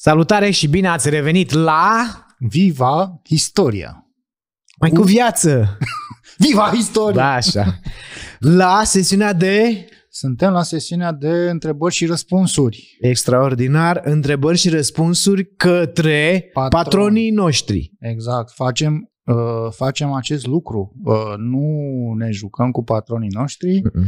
Salutare și bine ați revenit la... Viva Historia, Mai cu viață! Viva Historia. Da, așa. La sesiunea de... Suntem la sesiunea de întrebări și răspunsuri. Extraordinar, întrebări și răspunsuri către Patron. patronii noștri. Exact, facem, uh, facem acest lucru. Uh, nu ne jucăm cu patronii noștri. Uh-uh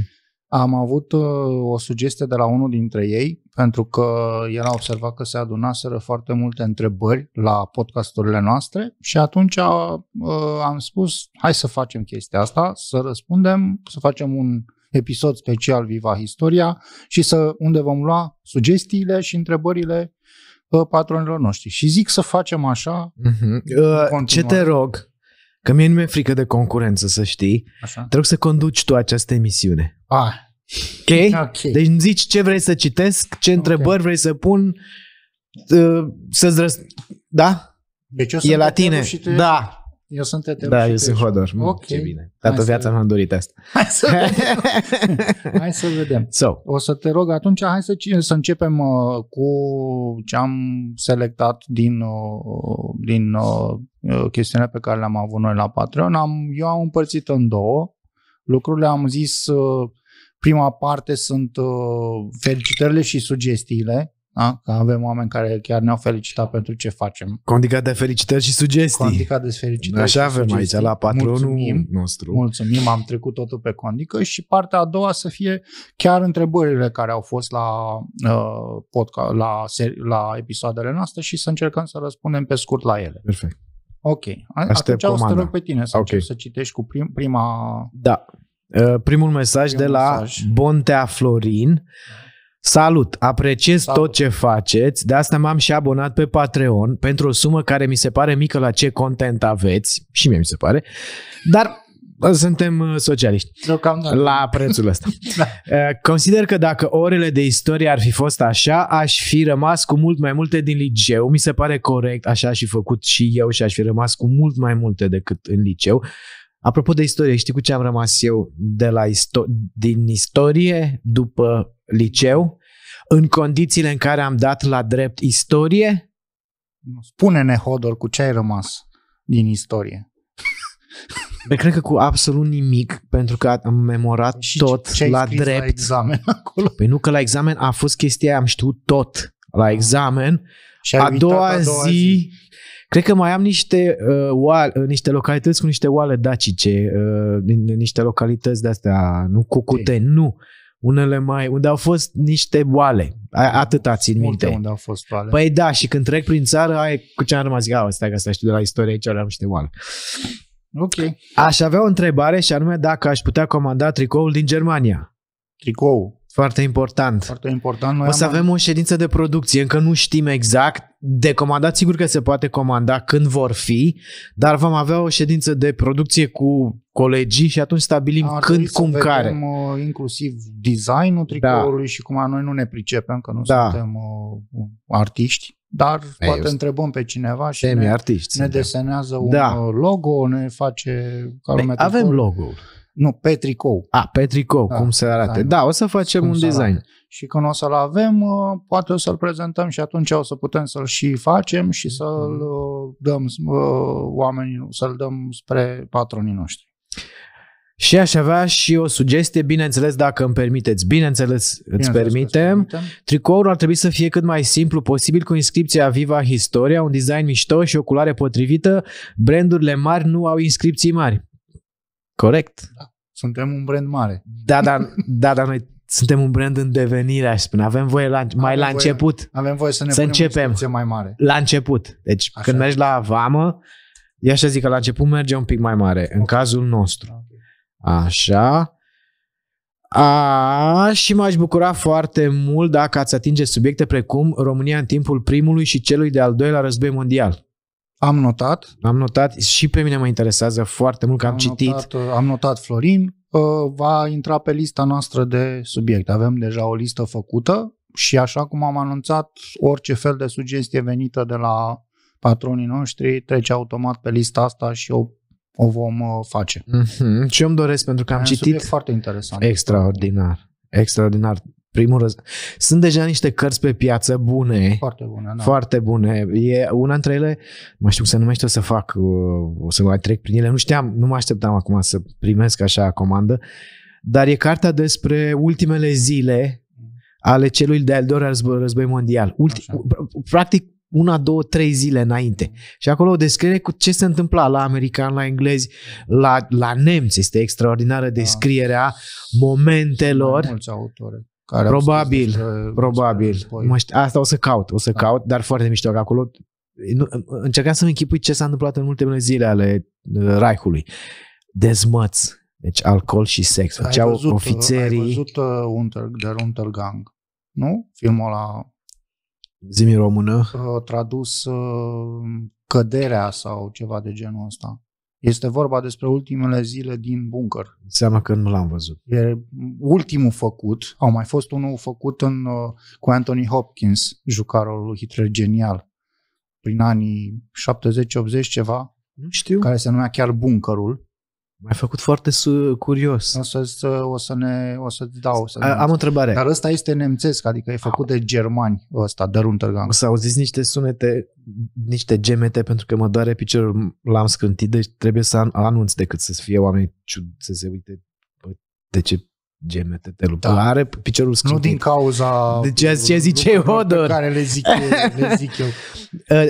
am avut uh, o sugestie de la unul dintre ei, pentru că el a observat că se adunaseră foarte multe întrebări la podcasturile noastre și atunci uh, am spus, hai să facem chestia asta, să răspundem, să facem un episod special Viva Historia și să unde vom lua sugestiile și întrebările uh, patronilor noștri. Și zic să facem așa. Uh-huh. Uh, ce te rog, Că mie nu mi-e frică de concurență, să știi. Așa. Trebuie să conduci tu această emisiune. A. Okay? ok? Deci îmi zici ce vrei să citesc, ce întrebări okay. vrei să pun, ă, să-ți răs... Da? Deci o să e la tine. Da, eu sunt hetero Da, eu sunt Hodor. Ok. Ce bine. Toată viața mi-am dorit asta. Hai să vedem. hai să vedem. So. O să te rog atunci, hai să, să începem uh, cu ce am selectat din, uh, din uh, uh, chestiunea pe care le-am avut noi la Patreon. Am, eu am împărțit în două lucrurile. Am zis, uh, prima parte sunt uh, felicitările și sugestiile da? Că avem oameni care chiar ne-au felicitat pentru ce facem. Condica de felicitări și sugestii. Condica de felicitări Așa avem sugestii. aici, la patronul mulțumim, nostru. Mulțumim, am trecut totul pe condică și partea a doua să fie chiar întrebările care au fost la, uh, podcast, la, seri- la episoadele noastre și să încercăm să răspundem pe scurt la ele. Perfect. Ok. Aștept Atunci o să te rog pe tine să, okay. să citești cu prim, prima... Da. Uh, primul mesaj primul de la mesaj. Bontea Florin. Salut! Apreciez Salut. tot ce faceți, de asta m-am și abonat pe Patreon pentru o sumă care mi se pare mică la ce content aveți, și mie mi se pare, dar uh, suntem uh, socialiști la prețul ăsta. da. Uh, consider că dacă orele de istorie ar fi fost așa, aș fi rămas cu mult mai multe din liceu. Mi se pare corect, așa și făcut și eu și aș fi rămas cu mult mai multe decât în liceu. Apropo de istorie, știi cu ce am rămas eu de la isto- din istorie după liceu? În condițiile în care am dat la drept istorie? Spune-ne, Hodor, cu ce ai rămas din istorie. Be, cred că cu absolut nimic, pentru că am memorat și tot ce la drept. La examen acolo? Păi nu, că la examen a fost chestia, am știut tot la ah. examen. Și a doua, a doua zi, zi Cred că mai am niște, uh, oale, uh, niște localități cu niște oale dacice, uh, niște localități de-astea, nu cucute, okay. nu. Unele mai, unde au fost niște oale, a, țin Multe minte. unde au fost oale. Păi da, și când trec prin țară, ai cu ce am rămas, zic, asta că asta știu de la istorie, aici am niște oale. Ok. Aș avea o întrebare și anume dacă aș putea comanda tricoul din Germania. Tricou. Foarte important. Foarte important. Noi o să am... avem o ședință de producție, încă nu știm exact de comandat, sigur că se poate comanda când vor fi, dar vom avea o ședință de producție cu colegii și atunci stabilim Ar când, cum, vedem, care. Uh, inclusiv designul da. tricoului da. și cum noi nu ne pricepem, că nu da. suntem uh, artiști, dar Ei, poate eu... întrebăm pe cineva și ne, artiști, ne desenează un da. Uh, logo, ne face... Avem logo nu, pe tricou. A, ah, pe tricou, da, cum se arate. Design. Da, da, o să facem cum un design. Arate. Și când o să-l avem, uh, poate o să-l prezentăm și atunci o să putem să-l și facem și mhm. să-l uh, dăm uh, oamenii, să-l dăm spre patronii noștri. Și aș avea și o sugestie, bineînțeles, dacă îmi permiteți. Bineînțeles, bineînțeles îți permitem. permitem. Tricoul ar trebui să fie cât mai simplu posibil, cu inscripția Viva Historia, un design mișto și o culoare potrivită. Brandurile mari nu au inscripții mari. Corect. Da. Suntem un brand mare. Da, dar, da, da noi suntem un brand în devenire, aș spune. Avem voie la, avem mai la început. Avem voie să ne să începem în mai mare. La început. Deci așa. când mergi la vamă, eu așa zic că la început merge un pic mai mare, okay. în cazul nostru. Așa. A, și m-aș bucura foarte mult dacă ați atinge subiecte precum România în timpul primului și celui de-al doilea război mondial. Am notat. Am notat și pe mine mă interesează foarte mult că am, am citit. Notat, uh, am notat Florin, uh, va intra pe lista noastră de subiecte. Avem deja o listă făcută și așa cum am anunțat, orice fel de sugestie venită de la patronii noștri trece automat pe lista asta și o o vom uh, face. Mm-hmm. Ce îmi doresc pentru că am e citit foarte interesant. Extraordinar. Extraordinar primul răz... Sunt deja niște cărți pe piață bune. Foarte bune, da. Foarte bune. E una dintre ele, mă știu cum se numește, o să fac, o să mai trec prin ele. Nu știam, nu mă așteptam acum să primesc așa comandă, dar e cartea despre ultimele zile ale celui de-al doilea război, război mondial. Ulti, practic, una, două, trei zile înainte. Și acolo o descriere cu ce se întâmpla la americani, la englezi, la, la nemți. Este extraordinară da. descrierea da. momentelor. Mai mulți autori care probabil, probabil. mă știu, asta o să caut, o să da. caut, dar foarte mișto că acolo nu, încercam să-mi închipui ce s-a întâmplat în ultimele zile ale uh, Raihului. Dezmăț, deci alcool și sex. Ai Ceau văzut, ofițerii... Ai văzut uh, Unter, Der Untergang, nu? Filmul la Zimi română. Uh, tradus uh, căderea sau ceva de genul ăsta. Este vorba despre ultimele zile din bunker. Seama că nu l-am văzut. E ultimul făcut. Au mai fost unul făcut în, uh, cu Anthony Hopkins, jucarul lui Hitler genial, prin anii 70-80 ceva. Nu știu. Care se numea chiar Bunkerul. M-ai făcut foarte su- curios. O să, uh, o să ne o să dau. O să A, am o întrebare. Dar ăsta este nemțesc, adică e ah. făcut Au. de germani ăsta, Dăruntergang. O să auziți niște sunete, niște gemete, pentru că mă doare piciorul, l-am scântit, deci trebuie să anunț decât să fie oameni ciud, să se uite bă, de ce gemete de lupă. Da. Are piciorul scântit. Nu din cauza de ce, ce zice Odor. care le zic, eu, le zic eu. Uh,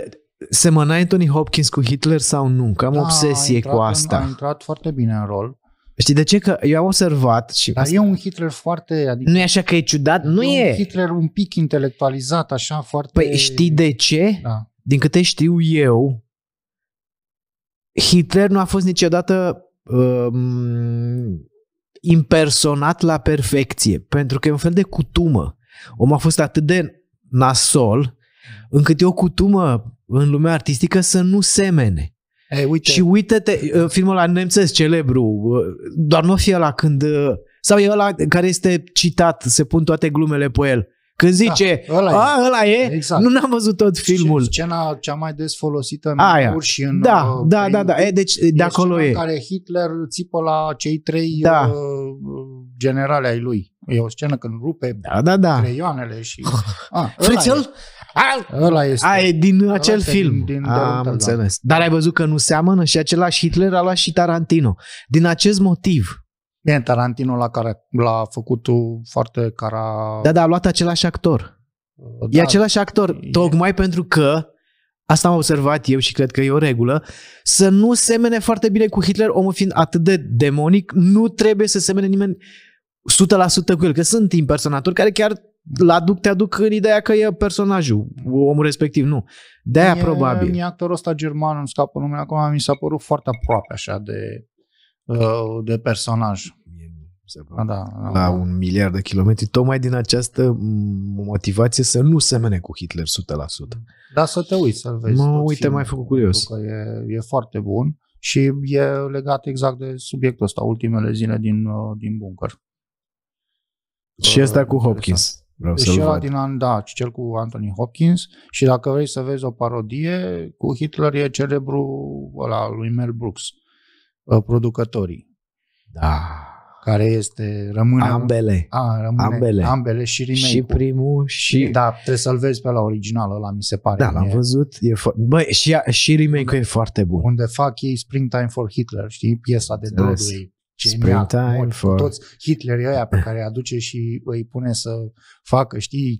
semăna Anthony Hopkins cu Hitler sau nu? Că am da, obsesie intrat, cu asta. a intrat foarte bine în rol. Știi de ce? Că eu am observat și... Dar asta... e un Hitler foarte... Adică nu e așa că e ciudat? Nu e! un Hitler un pic intelectualizat, așa, foarte... Păi știi de ce? Da. Din câte știu eu, Hitler nu a fost niciodată um, impersonat la perfecție, pentru că e un fel de cutumă. Om a fost atât de nasol, încât e o cutumă în lumea artistică să nu semene. Ei, uite. Și uite-te, uh, filmul la nemțesc, celebru, uh, doar nu fie la când... Uh, sau e ăla care este citat, se pun toate glumele pe el. Când da, zice, da, ăla, a, e. ăla e, exact. nu n-am văzut tot filmul. Și scena cea mai des folosită în Aia. și în... Da, uh, da, da, da, e, deci e de acolo e. care Hitler țipă la cei trei da. uh, generale ai lui. E o scenă când rupe da, da, da. creioanele și... Ah, Frițel? Ăla este. A, e din acel ăla film. Din, din Am înțeles. Da. Dar ai văzut că nu seamănă și același Hitler a luat și Tarantino. Din acest motiv. Bine, Tarantino la care l-a făcut foarte cara... Da, da, a luat același actor. Da, e același actor, e... tocmai pentru că Asta am observat eu și cred că e o regulă, să nu semene foarte bine cu Hitler, omul fiind atât de demonic, nu trebuie să semene nimeni 100% cu el, că sunt impersonatori care chiar la duc te aduc în ideea că e personajul, omul respectiv, nu. De-aia e, probabil. E actorul ăsta german, îmi scapă numele acum, mi s-a părut foarte aproape așa de, uh, de personaj. Da, da, da. La un miliard de kilometri, tocmai din această motivație să nu semene cu Hitler 100%. Da, să te uiți, să-l vezi. Mă uite, mai făcut curios. Că e, e foarte bun și e legat exact de subiectul ăsta, ultimele zile din, uh, din bunker. Și asta cu Hopkins. Vreau deci să din an, da, cel cu Anthony Hopkins și dacă vrei să vezi o parodie, cu Hitler e celebru ăla lui Mel Brooks, ă, producătorii. Da. Care este, rămâne... Ambele. A, rămâne, ambele. Ambele și remake Și primul și... Da, trebuie să-l vezi pe la original ăla, mi se pare. Da, l-am e... văzut. E fo- Băi, și, și remake-ul unde, e foarte bun. Unde fac ei Springtime for Hitler, știi? Piesa de Broadway. Genial, Springtime, for... toți Hitler ăia pe care îi aduce și îi pune să facă, știi,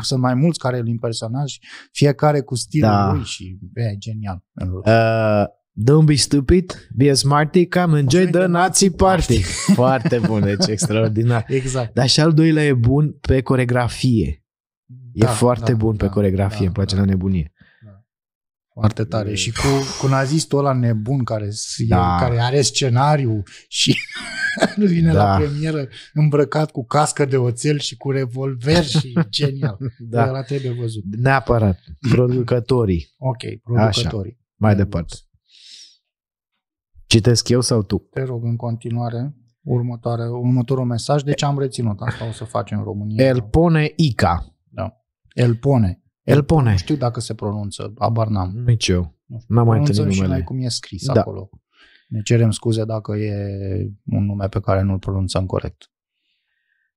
sunt mai mulți care îl impersonează și fiecare cu stilul da. lui și e genial. Uh, don't be stupid, be a smarty, come enjoy the da. Nazi party. Foarte bun, deci extraordinar. exact. Dar și al doilea e bun pe coregrafie. E da, foarte da, bun da, pe coregrafie, da, îmi place da. la nebunie. Foarte tare. Și cu, cu nazistul ăla nebun care, da. e, care are scenariu și nu vine da. la premieră îmbrăcat cu cască de oțel și cu revolver și genial. da. Ăla trebuie văzut. Neapărat. Producătorii. ok, producătorii. Așa. Mai departe. Citesc eu sau tu? Te rog în continuare următoare, următorul mesaj. de Deci am reținut. Asta o să facem în România. El pone Ica. Da. El pone. El pone. știu dacă se pronunță, abar n-am. Nici eu. Nu n-am mai întâlnit numele. Și cum e scris da. acolo. Ne cerem scuze dacă e un nume pe care nu-l pronunțăm corect.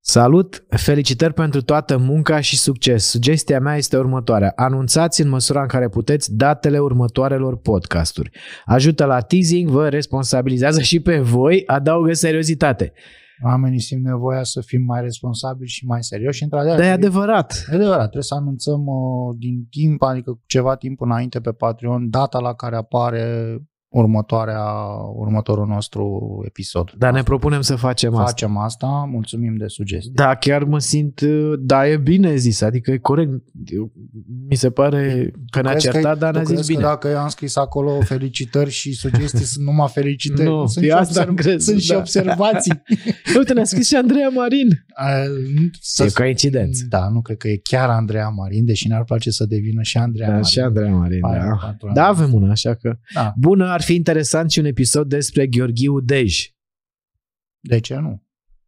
Salut! Felicitări pentru toată munca și succes! Sugestia mea este următoarea. Anunțați în măsura în care puteți datele următoarelor podcasturi. Ajută la teasing, vă responsabilizează și pe voi, adaugă seriozitate. Oamenii simt nevoia să fim mai responsabili și mai serioși și într-adevăr. Dar e adevărat. E adevărat, trebuie să anunțăm uh, din timp, adică ceva timp înainte pe Patreon, data la care apare următoarea, următorul nostru episod. Dar asta. ne propunem să facem, facem asta. Facem asta, mulțumim de sugestii. Da, chiar mă simt, da, e bine zis, adică e corect. Mi se pare că ne-a certat, dar ne-a zis bine. dacă i am scris acolo felicitări și sugestii sunt numai felicitări. Nu, sunt și, asta observ- crez, sunt da. și observații. Uite, ne-a scris și Andreea Marin. A, să e coincidență. Da, nu cred că e chiar Andreea Marin, deși n ar place să devină și Andreea da, Marin. Și Andreea Marin, da. Da, avem una, așa că... Da. Bună ar ar fi interesant și un episod despre Gheorghiu Dej. De ce nu?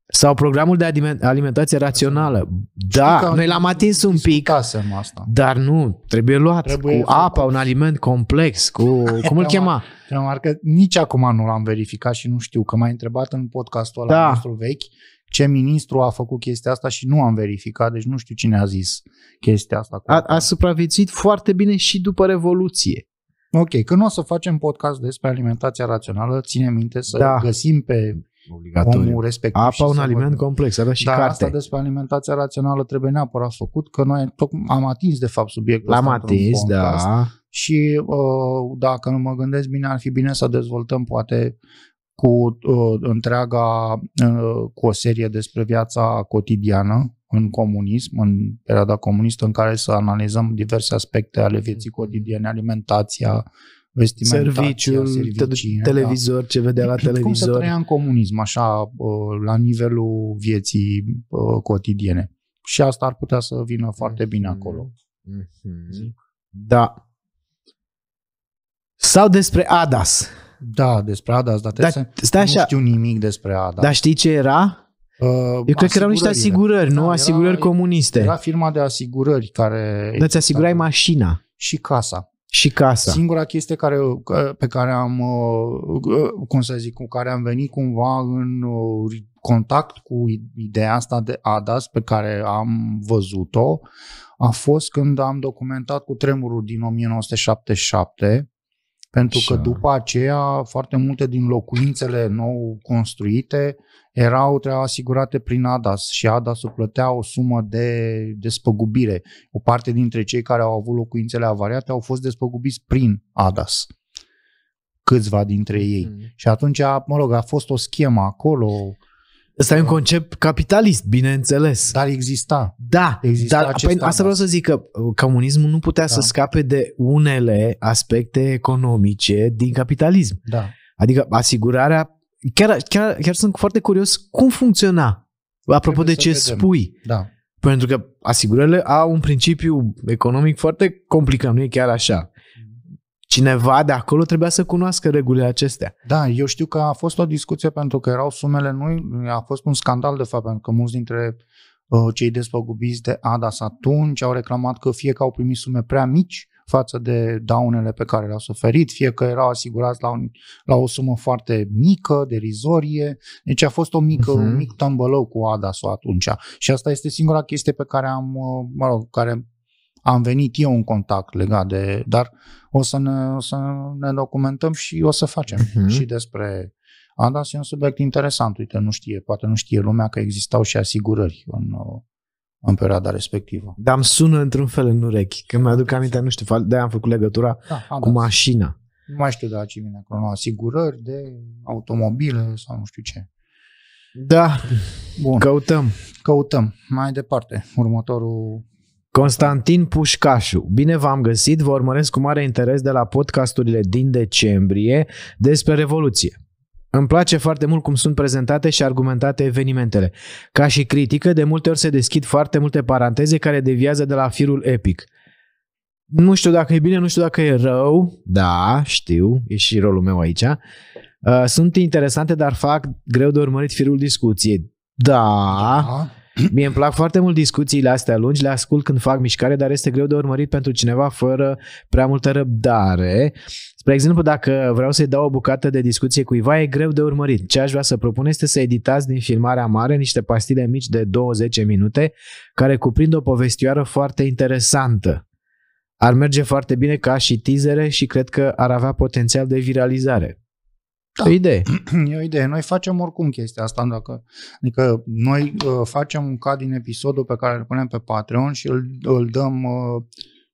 Sau programul de alimentație rațională. Da, noi l-am atins un pic, asta. dar nu, trebuie luat trebuie cu apa, un aliment complex, cu, cum îl chema? Remarcă, nici acum nu l-am verificat și nu știu, că m-ai întrebat în podcastul ăla da. nostru vechi ce ministru a făcut chestia asta și nu am verificat, deci nu știu cine a zis chestia asta. A, a supraviețuit foarte bine și după Revoluție. Ok, când o să facem podcast despre alimentația rațională, ține minte să da. găsim pe obligatoriu. omul respectiv. Apa un aliment vorbim. complex, avea și Dar carte. asta despre alimentația rațională trebuie neapărat făcut, că noi am atins de fapt subiectul L-am ăsta atins, da. Și uh, dacă mă gândesc bine, ar fi bine să dezvoltăm poate cu uh, întreaga, uh, cu o serie despre viața cotidiană, în comunism, în perioada comunistă, în care să analizăm diverse aspecte ale vieții mm-hmm. cotidiene, alimentația, vestimentația, serviciul, servicii, televizor, da. ce vedea la televizor. Cum se trăia în comunism, așa, la nivelul vieții cotidiene. Și asta ar putea să vină foarte mm-hmm. bine acolo. Mm-hmm. Da. Sau despre Adas. Da, despre Adas, dar, dar stai nu așa, știu nimic despre Adas. Dar știi ce era? Uh, Eu cred că erau niște asigurări, nu? Da, asigurări era, comuniste. Era firma de asigurări care... Da, ți asigurai mașina. Și casa. Și casa. Singura chestie care, pe care am, uh, uh, cum să zic, cu care am venit cumva în uh, contact cu ideea asta de ADAS pe care am văzut-o a fost când am documentat cu tremurul din 1977 pentru că după aceea foarte multe din locuințele nou construite erau trebuie asigurate prin ADAS și ADAS o plătea o sumă de despăgubire. O parte dintre cei care au avut locuințele avariate au fost despăgubiți prin ADAS câțiva dintre ei. Mm. Și atunci, mă rog, a fost o schemă acolo. Ăsta e un concept capitalist, bineînțeles. Dar exista. Da, exista dar acest asta vreau să zic că uh, comunismul nu putea da. să scape de unele aspecte economice din capitalism. Da. Adică asigurarea... Chiar, chiar, chiar sunt foarte curios cum funcționa, apropo Trebuie de ce vedem. spui. Da. Pentru că asigurările au un principiu economic foarte complicat, nu e chiar așa cineva de acolo trebuia să cunoască regulile acestea. Da, eu știu că a fost o discuție pentru că erau sumele noi, a fost un scandal de fapt, pentru că mulți dintre uh, cei despăgubiți de ADAS atunci au reclamat că fie că au primit sume prea mici față de daunele pe care le-au suferit, fie că erau asigurați la, un, la o sumă foarte mică, derizorie. Deci a fost o mică, uh-huh. un mhm. mic tambălău cu ADAS-ul atunci. Și asta este singura chestie pe care am, uh, mă rog, care am venit eu în contact legat de, dar o să ne, o să ne documentăm și o să facem uh-huh. și despre Ada e un subiect interesant, uite, nu știe, poate nu știe lumea că existau și asigurări în, în perioada respectivă. Dar îmi sună într-un fel în urechi, când mi-aduc aminte, nu știu, de am făcut legătura da, da, cu mașina. Nu mai știu de la ce vine acolo, asigurări de automobile sau nu știu ce. Da, Bun. căutăm. Căutăm. Mai departe, următorul Constantin Pușcașu, bine v-am găsit, vă urmăresc cu mare interes de la podcasturile din decembrie despre Revoluție. Îmi place foarte mult cum sunt prezentate și argumentate evenimentele. Ca și critică, de multe ori se deschid foarte multe paranteze care deviază de la firul epic. Nu știu dacă e bine, nu știu dacă e rău, da, știu, e și rolul meu aici. Uh, sunt interesante, dar fac greu de urmărit firul discuției. Da, da. Mie îmi plac foarte mult discuțiile astea lungi, le ascult când fac mișcare, dar este greu de urmărit pentru cineva fără prea multă răbdare. Spre exemplu, dacă vreau să-i dau o bucată de discuție cuiva, e greu de urmărit. Ce aș vrea să propun este să editați din filmarea mare niște pastile mici de 20 minute care cuprind o povestioară foarte interesantă. Ar merge foarte bine ca și teasere și cred că ar avea potențial de viralizare. Da. o idee. E o idee. Noi facem oricum chestia asta, dacă, adică noi uh, facem un cad din episodul pe care îl punem pe Patreon și îl, îl dăm uh,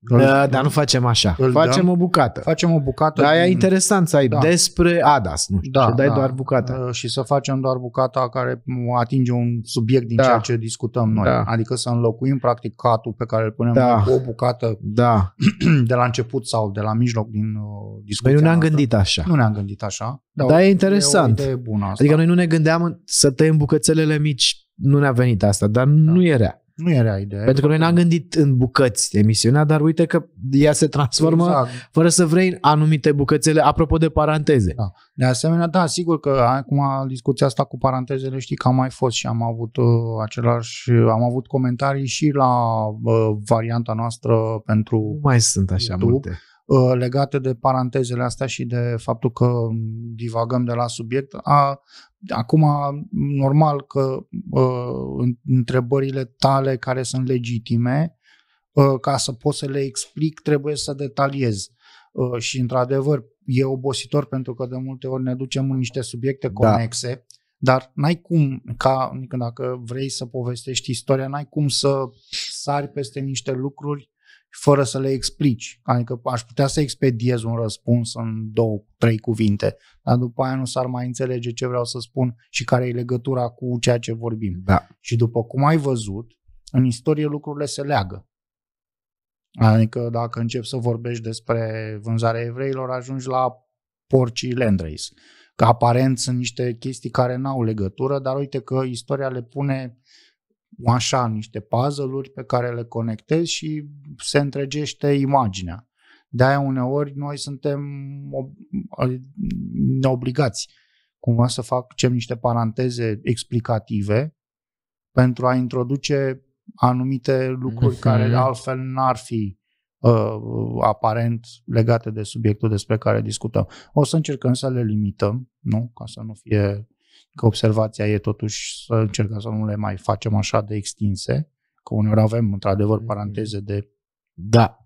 îl, da, dar nu facem așa. Îl facem dăm, o bucată. Facem o bucată. Dar e interesant să ai da. despre ADAS, nu știu, da, să dai da. doar bucata. Uh, Și să facem doar bucata care atinge un subiect din da. ceea ce discutăm noi. Da. Adică să înlocuim practic catul pe care îl punem da. cu o bucată da. de la început sau de la mijloc din uh, discuție. Păi nu ne-am noastră. gândit așa. Nu ne-am gândit așa. Dar, dar e interesant. E bună asta. Adică noi nu ne gândeam să tăiem bucățelele mici. Nu ne-a venit asta, dar da. nu era. Nu era ideea. Pentru că noi n-am gândit în bucăți emisiunea, dar uite că ea se transformă exact. fără să vrei anumite bucățele, apropo de paranteze. Da. De asemenea, da, sigur că acum discuția asta cu parantezele știi că am mai fost și am avut uh, același, uh, am avut comentarii și la uh, varianta noastră pentru Nu Mai sunt așa YouTube. multe. Uh, legate de parantezele astea și de faptul că divagăm de la subiect. A, acum, normal că a, uh, întrebările tale care sunt legitime, a, uh, ca să pot să le explic, trebuie să detaliez. A, și, într-adevăr, e obositor pentru că de multe ori ne ducem în niște subiecte da. conexe. Da. Dar n-ai cum, ca, adică dacă vrei să povestești istoria, n-ai cum să sari peste niște lucruri fără să le explici. Adică aș putea să expediez un răspuns în două, trei cuvinte, dar după aia nu s-ar mai înțelege ce vreau să spun și care e legătura cu ceea ce vorbim. Da. Și după cum ai văzut, în istorie lucrurile se leagă. Adică dacă începi să vorbești despre vânzarea evreilor, ajungi la porcii Landrace. Că aparent sunt niște chestii care n-au legătură, dar uite că istoria le pune așa niște puzzle-uri pe care le conectezi și se întregește imaginea. De-aia uneori noi suntem neobligați cumva să facem niște paranteze explicative pentru a introduce anumite lucruri mm-hmm. care altfel n-ar fi uh, aparent legate de subiectul despre care discutăm. O să încercăm să le limităm, nu? Ca să nu fie că observația e totuși să încercăm să nu le mai facem așa de extinse, că uneori avem într-adevăr mhm. paranteze de da,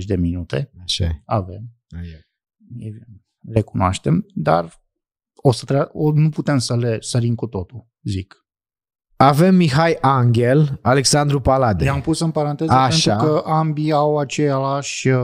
10-20 de minute. Așa. Avem. Aia. Le cunoaștem, dar o să trea, o, nu putem să le sărim cu totul, zic. Avem Mihai Angel, Alexandru Palade. I-am pus în paranteză Așa. pentru că ambii au aceleași, uh,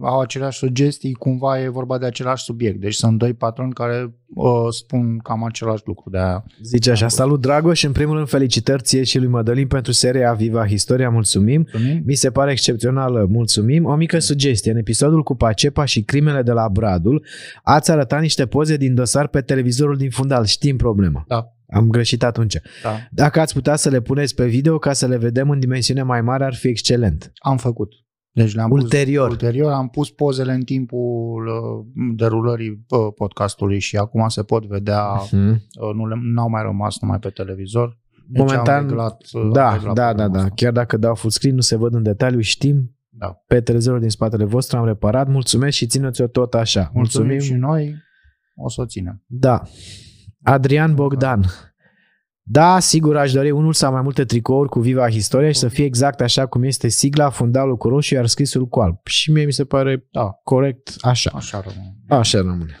au aceleași sugestii, cumva e vorba de același subiect. Deci sunt doi patroni care uh, spun cam același lucru. De aia. Zice așa, salut Dragoș, în primul rând felicitări ție și lui Mădălin pentru seria Viva Historia, mulțumim. mulțumim. Mi se pare excepțională, mulțumim. O mică sugestie, în episodul cu Pacepa și crimele de la Bradul, ați arătat niște poze din dosar pe televizorul din fundal, știm problema. Da. Am greșit atunci. Da. Dacă ați putea să le puneți pe video ca să le vedem în dimensiune mai mare, ar fi excelent. Am făcut. Deci le-am ulterior. Pus, ulterior am pus pozele în timpul uh, derulării uh, podcastului și acum se pot vedea, uh-huh. nu le, n-au mai rămas numai pe televizor. Deci Momentan, uh, da, reglat, da, da, da, da, chiar dacă dau full screen, nu se văd în detaliu, știm. Da. Pe televizorul din spatele vostru am reparat, mulțumesc și țineți-o tot așa. Mulțumim, Mulțumim și noi, o să o ținem. Da. Adrian Bogdan. Da, sigur, aș dori unul sau mai multe tricouri cu Viva Istoria și să fie exact așa cum este sigla, fundalul cu roșu, iar scrisul cu alb. Și mie mi se pare da. corect așa. Așa rămâne. Așa rămâne.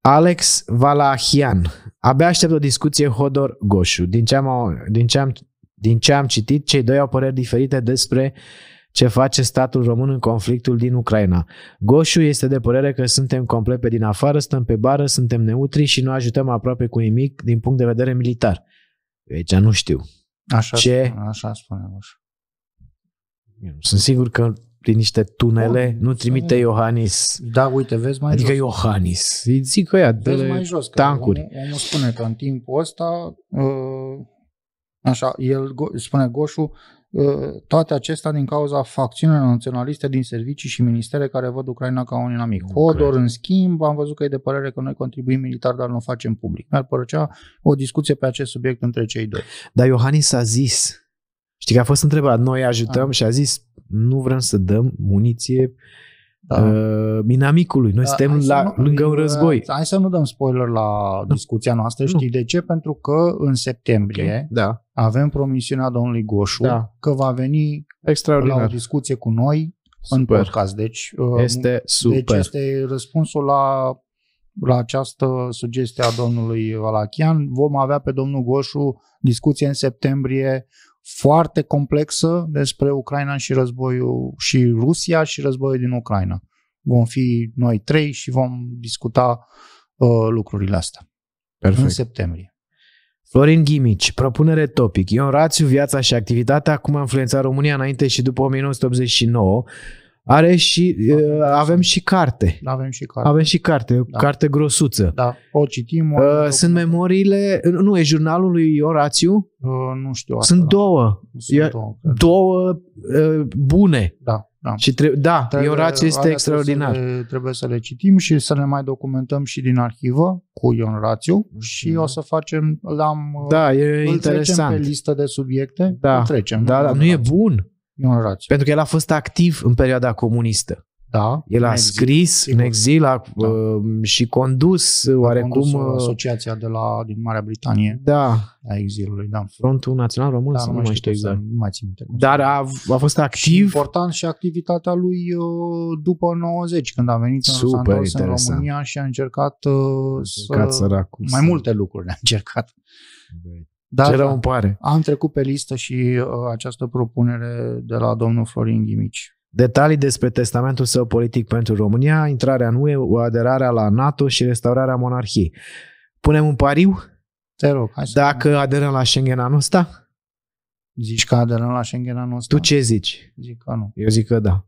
Alex Valahian. Abia aștept o discuție Hodor Goșu. Din ce am, din ce am, din ce am citit, cei doi au păreri diferite despre uh, ce face statul român în conflictul din Ucraina? Goșu este de părere că suntem complet pe din afară, stăm pe bară, suntem neutri și nu ajutăm aproape cu nimic din punct de vedere militar. Eu aici nu știu. Așa, Ce? Spune, așa spune Goșu. Sunt sigur că prin niște tunele, Bun, nu trimite Iohannis. Da, uite, vezi mai adică jos. Iohannis. Îi zic că ea, vezi mai jos, că tancuri. Omul, omul spune că în timpul ăsta, uh, așa, el spune Goșu, Ă, toate acestea din cauza facțiunilor naționaliste din servicii și ministere care văd Ucraina ca un inamic. Hodor, în schimb, am văzut că e de părere că noi contribuim militar, dar nu o facem public. Mi-ar părăcea o discuție pe acest subiect între cei doi. Dar Iohannis a zis, știi că a fost întrebat, noi ajutăm a. și a zis, nu vrem să dăm muniție da. uh, inamicului. Noi da, suntem la, nu, lângă un război. Hai să nu dăm spoiler la discuția noastră. Știi de ce? Pentru că în septembrie da. avem promisiunea domnului Goșu da. că va veni Extraordinar. la o discuție cu noi super. în podcast. Deci, uh, este deci super. deci este răspunsul la la această sugestie a domnului Valachian. Vom avea pe domnul Goșu discuție în septembrie foarte complexă despre Ucraina și războiul și Rusia și războiul din Ucraina. Vom fi noi trei și vom discuta uh, lucrurile astea Perfect. în septembrie. Florin Ghimici, propunere topic. Ion Rațiu, viața și activitatea, cum a influențat România înainte și după 1989 are și, uh, avem și carte. Avem și carte. Avem și carte, da. carte grosuță. Da, o citim. O uh, sunt memoriile, nu, e jurnalul lui Orațiu? Uh, nu știu. Asta, sunt două. Sunt e, Două uh, bune. Da. Da, și tre- da trebuie, Orațiu este extraordinar. Trebuie să, le, trebuie să le citim și să ne mai documentăm și din arhivă cu Ion Rațiu și da. o să facem, l-am da, e uh, îl interesant. pe listă de subiecte, da, trecem. Da, da, nu e bun. Ion un Pentru că el a fost activ în perioada comunistă. Da. El a scris exil. în exil a, da. Uh, și condus a uh, oarecum... Condus uh, asociația de la, din Marea Britanie da. a exilului, da. Frontul Național Român, da, să nu, mai știu exact. Nu mai țin minte. Dar a, a fost activ... Și important și activitatea lui după 90, când a venit în Super în România și a încercat, a încercat să... mai multe lucruri a încercat. Dar Ce rău îmi pare. Am trecut pe listă și uh, această propunere de la domnul Florin Ghimici. Detalii despre testamentul său politic pentru România, intrarea în UE, aderarea la NATO și restaurarea monarhiei. Punem un pariu? Te rog. Hai să Dacă ne... aderăm la Schengen anul ăsta? Zici că aderăm la Schengen anul ăsta? Tu ce zici? Zic că nu. Eu zic că da.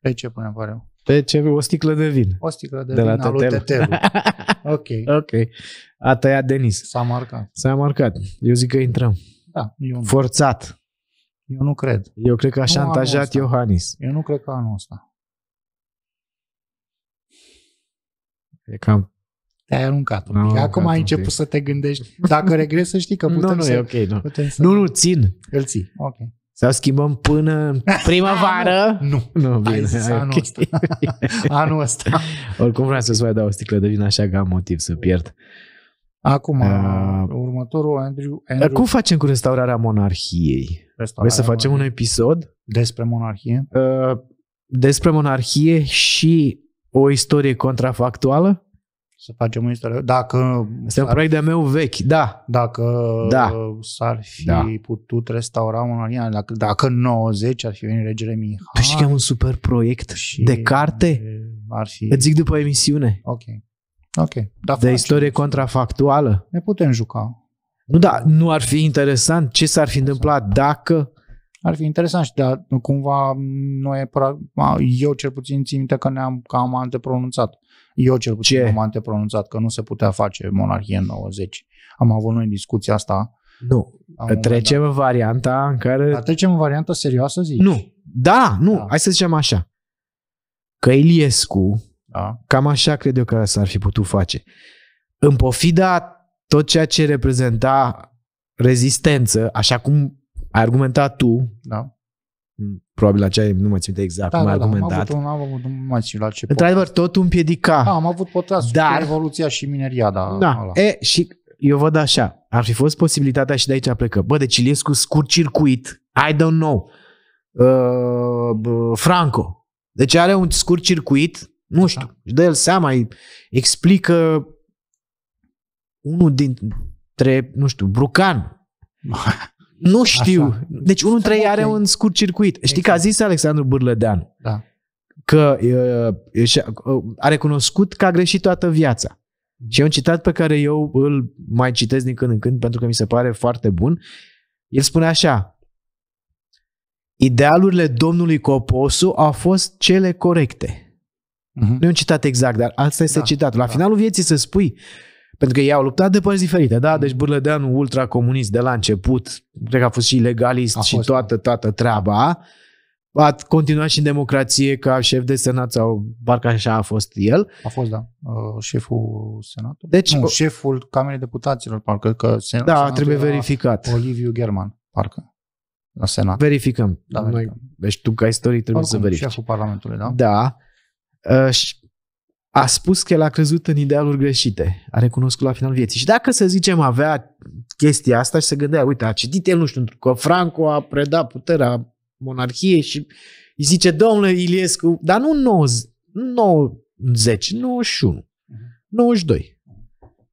Pe ce punem pariu? ce? o sticlă de vin. O sticlă de, de vin la al Tetelu. ok. Ok. A tăiat Denis. S-a marcat. S-a marcat. Eu zic că intrăm. Da. Eu Forțat. Eu nu cred. Eu cred că a șantajat Iohannis. Eu nu cred că anul ăsta. E cam te-ai aruncat un pic. Acum ai început pic. să te gândești. Dacă regresi, să știi că putem nu, nu, să... E ok nu. Putem să... Nu, nu, țin. Îl ții. Ok. Sau schimbăm până primăvară? Anu. Nu, nu bine. Ai zis anul okay. ăsta. anul ăsta. Oricum vreau să-ți mai dau o sticlă de vin, așa că am motiv să pierd. Acum, uh, următorul, Andrew, Andrew... Cum facem cu restaurarea monarhiei? Restaurarea Vrei să facem un episod? Despre monarhie? Uh, despre monarhie și o istorie contrafactuală? să facem o instalare. Dacă este un proiect de meu vechi, da. Dacă da. s-ar fi da. putut restaura Monalia, dacă, dacă 90 ar fi venit regele Mihai. Tu păi știi că e un super proiect și de carte? Ar fi... Îți zic după emisiune. Ok. Ok. Da, de istorie contrafactuală. Ne putem juca. Nu, da, nu ar fi interesant ce s-ar fi întâmplat dacă... Ar fi interesant și dar cumva noi, eu cel puțin țin minte că ne-am cam antepronunțat. Eu cel puțin Ce? m-am pronunțat că nu se putea face monarhie în 90. Am avut noi discuția asta. Nu. Am trecem în varianta în care... Dar trecem în varianta serioasă, zici? Nu. Da, nu. Da. Hai să zicem așa. Că Iliescu, da. cam așa cred eu că s-ar fi putut face. În pofida tot ceea ce reprezenta rezistență, așa cum ai argumentat tu, da probabil aceea nu mă țin exact da, cum da, ai da, Am avut, am avut mai la ce Într-adevăr, tot piedica. Da, am avut podcast dar, Revoluția și Mineria, da. da e, și eu văd așa, ar fi fost posibilitatea și de aici plecă. Bă, deci Iliescu scurt circuit, I don't know, uh, Franco. Deci are un scurt circuit, nu știu, da. își dă el seama, îi explică unul dintre, nu știu, Brucan. Nu știu. Așa. Deci unul dintre ei are un scurt circuit. Știi că a exact. zis Alexandru Bârlădeanu da. că uh, a recunoscut că a greșit toată viața. Mm-hmm. Și e un citat pe care eu îl mai citesc din când în când pentru că mi se pare foarte bun. El spune așa, idealurile domnului Coposu au fost cele corecte. Mm-hmm. Nu e un citat exact, dar asta este da, citatul. La da. finalul vieții să spui, pentru că ei au luptat de părți diferite, da? Mm. Deci Bârlădeanu ultracomunist de la început, cred că a fost și legalist fost. și toată, toată treaba. A continuat și în democrație ca șef de senat sau parcă așa a fost el. A fost, da, uh, șeful senatului. Deci, nu, șeful Camerei Deputaților, parcă că sen- Da, trebuie verificat. Oliviu German, parcă la Senat. Verificăm. Da, Noi, verificăm. Deci tu ca istorie trebuie Oricum, să verifici. Șeful Parlamentului, da? Da. Uh, și a spus că el a crezut în idealuri greșite, a recunoscut la final vieții. Și dacă, să zicem, avea chestia asta și se gândea, uite, a citit el, nu știu, că Franco a predat puterea monarhiei și îi zice, domnule Iliescu, dar nu 90, 90 91, 92.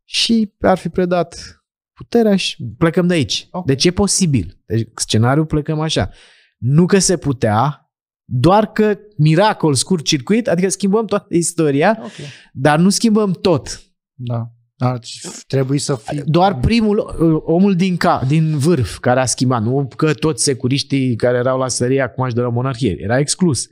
Și ar fi predat puterea și plecăm de aici. Okay. Deci e posibil. Deci scenariul plecăm așa. Nu că se putea, doar că miracol, scurt circuit, adică schimbăm toată istoria, okay. dar nu schimbăm tot. Da. Dar trebuie să fie... Doar primul, omul din, ca, din vârf care a schimbat, nu că toți securiștii care erau la sărie acum își de la monarhie, era exclus.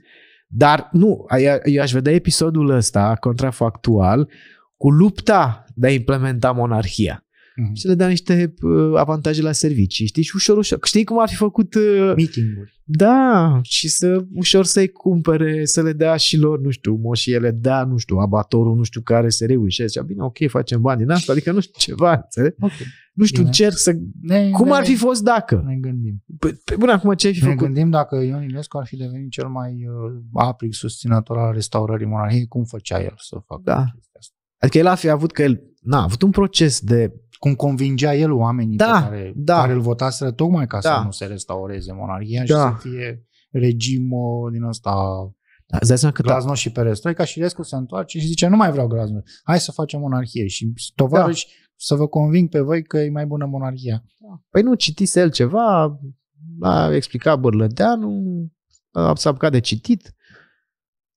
Dar nu, eu aș vedea episodul ăsta contrafactual cu lupta de a implementa monarhia mm-hmm. să le dea niște uh, avantaje la servicii, știi? Și ușor, ușor. Știi cum ar fi făcut... Uh, Meeting-uri. Da, și să ușor să-i cumpere, să le dea și lor, nu știu, moșiele, da, nu știu, abatorul, nu știu care se reușește. Bine, ok, facem bani din asta, adică nu știu ceva, okay. Nu știu, Bine. încerc să... Ne, cum ne, ar fi fost dacă? Ne gândim. P- păi, pe păi acum ce ai fi ne făcut? Ne gândim dacă Ion Ilescu ar fi devenit cel mai uh, aplic susținător al restaurării monarhiei, cum făcea el să facă da. chestia asta? Adică el a fi avut că el, na, a avut un proces de cum convingea el oamenii da, pe care, da. care îl votaseră tocmai ca da. să nu se restaureze monarhia da. și să fie regim din ăsta da, îți dai seama că Glasnost și ca și Rescu se întoarce și zice nu mai vreau Glasnost, hai să facem monarhie și tovarăși da. să vă conving pe voi că e mai bună monarhia. Da. Păi nu citise el ceva, a explicat Bărlădeanu, s-a apucat de citit,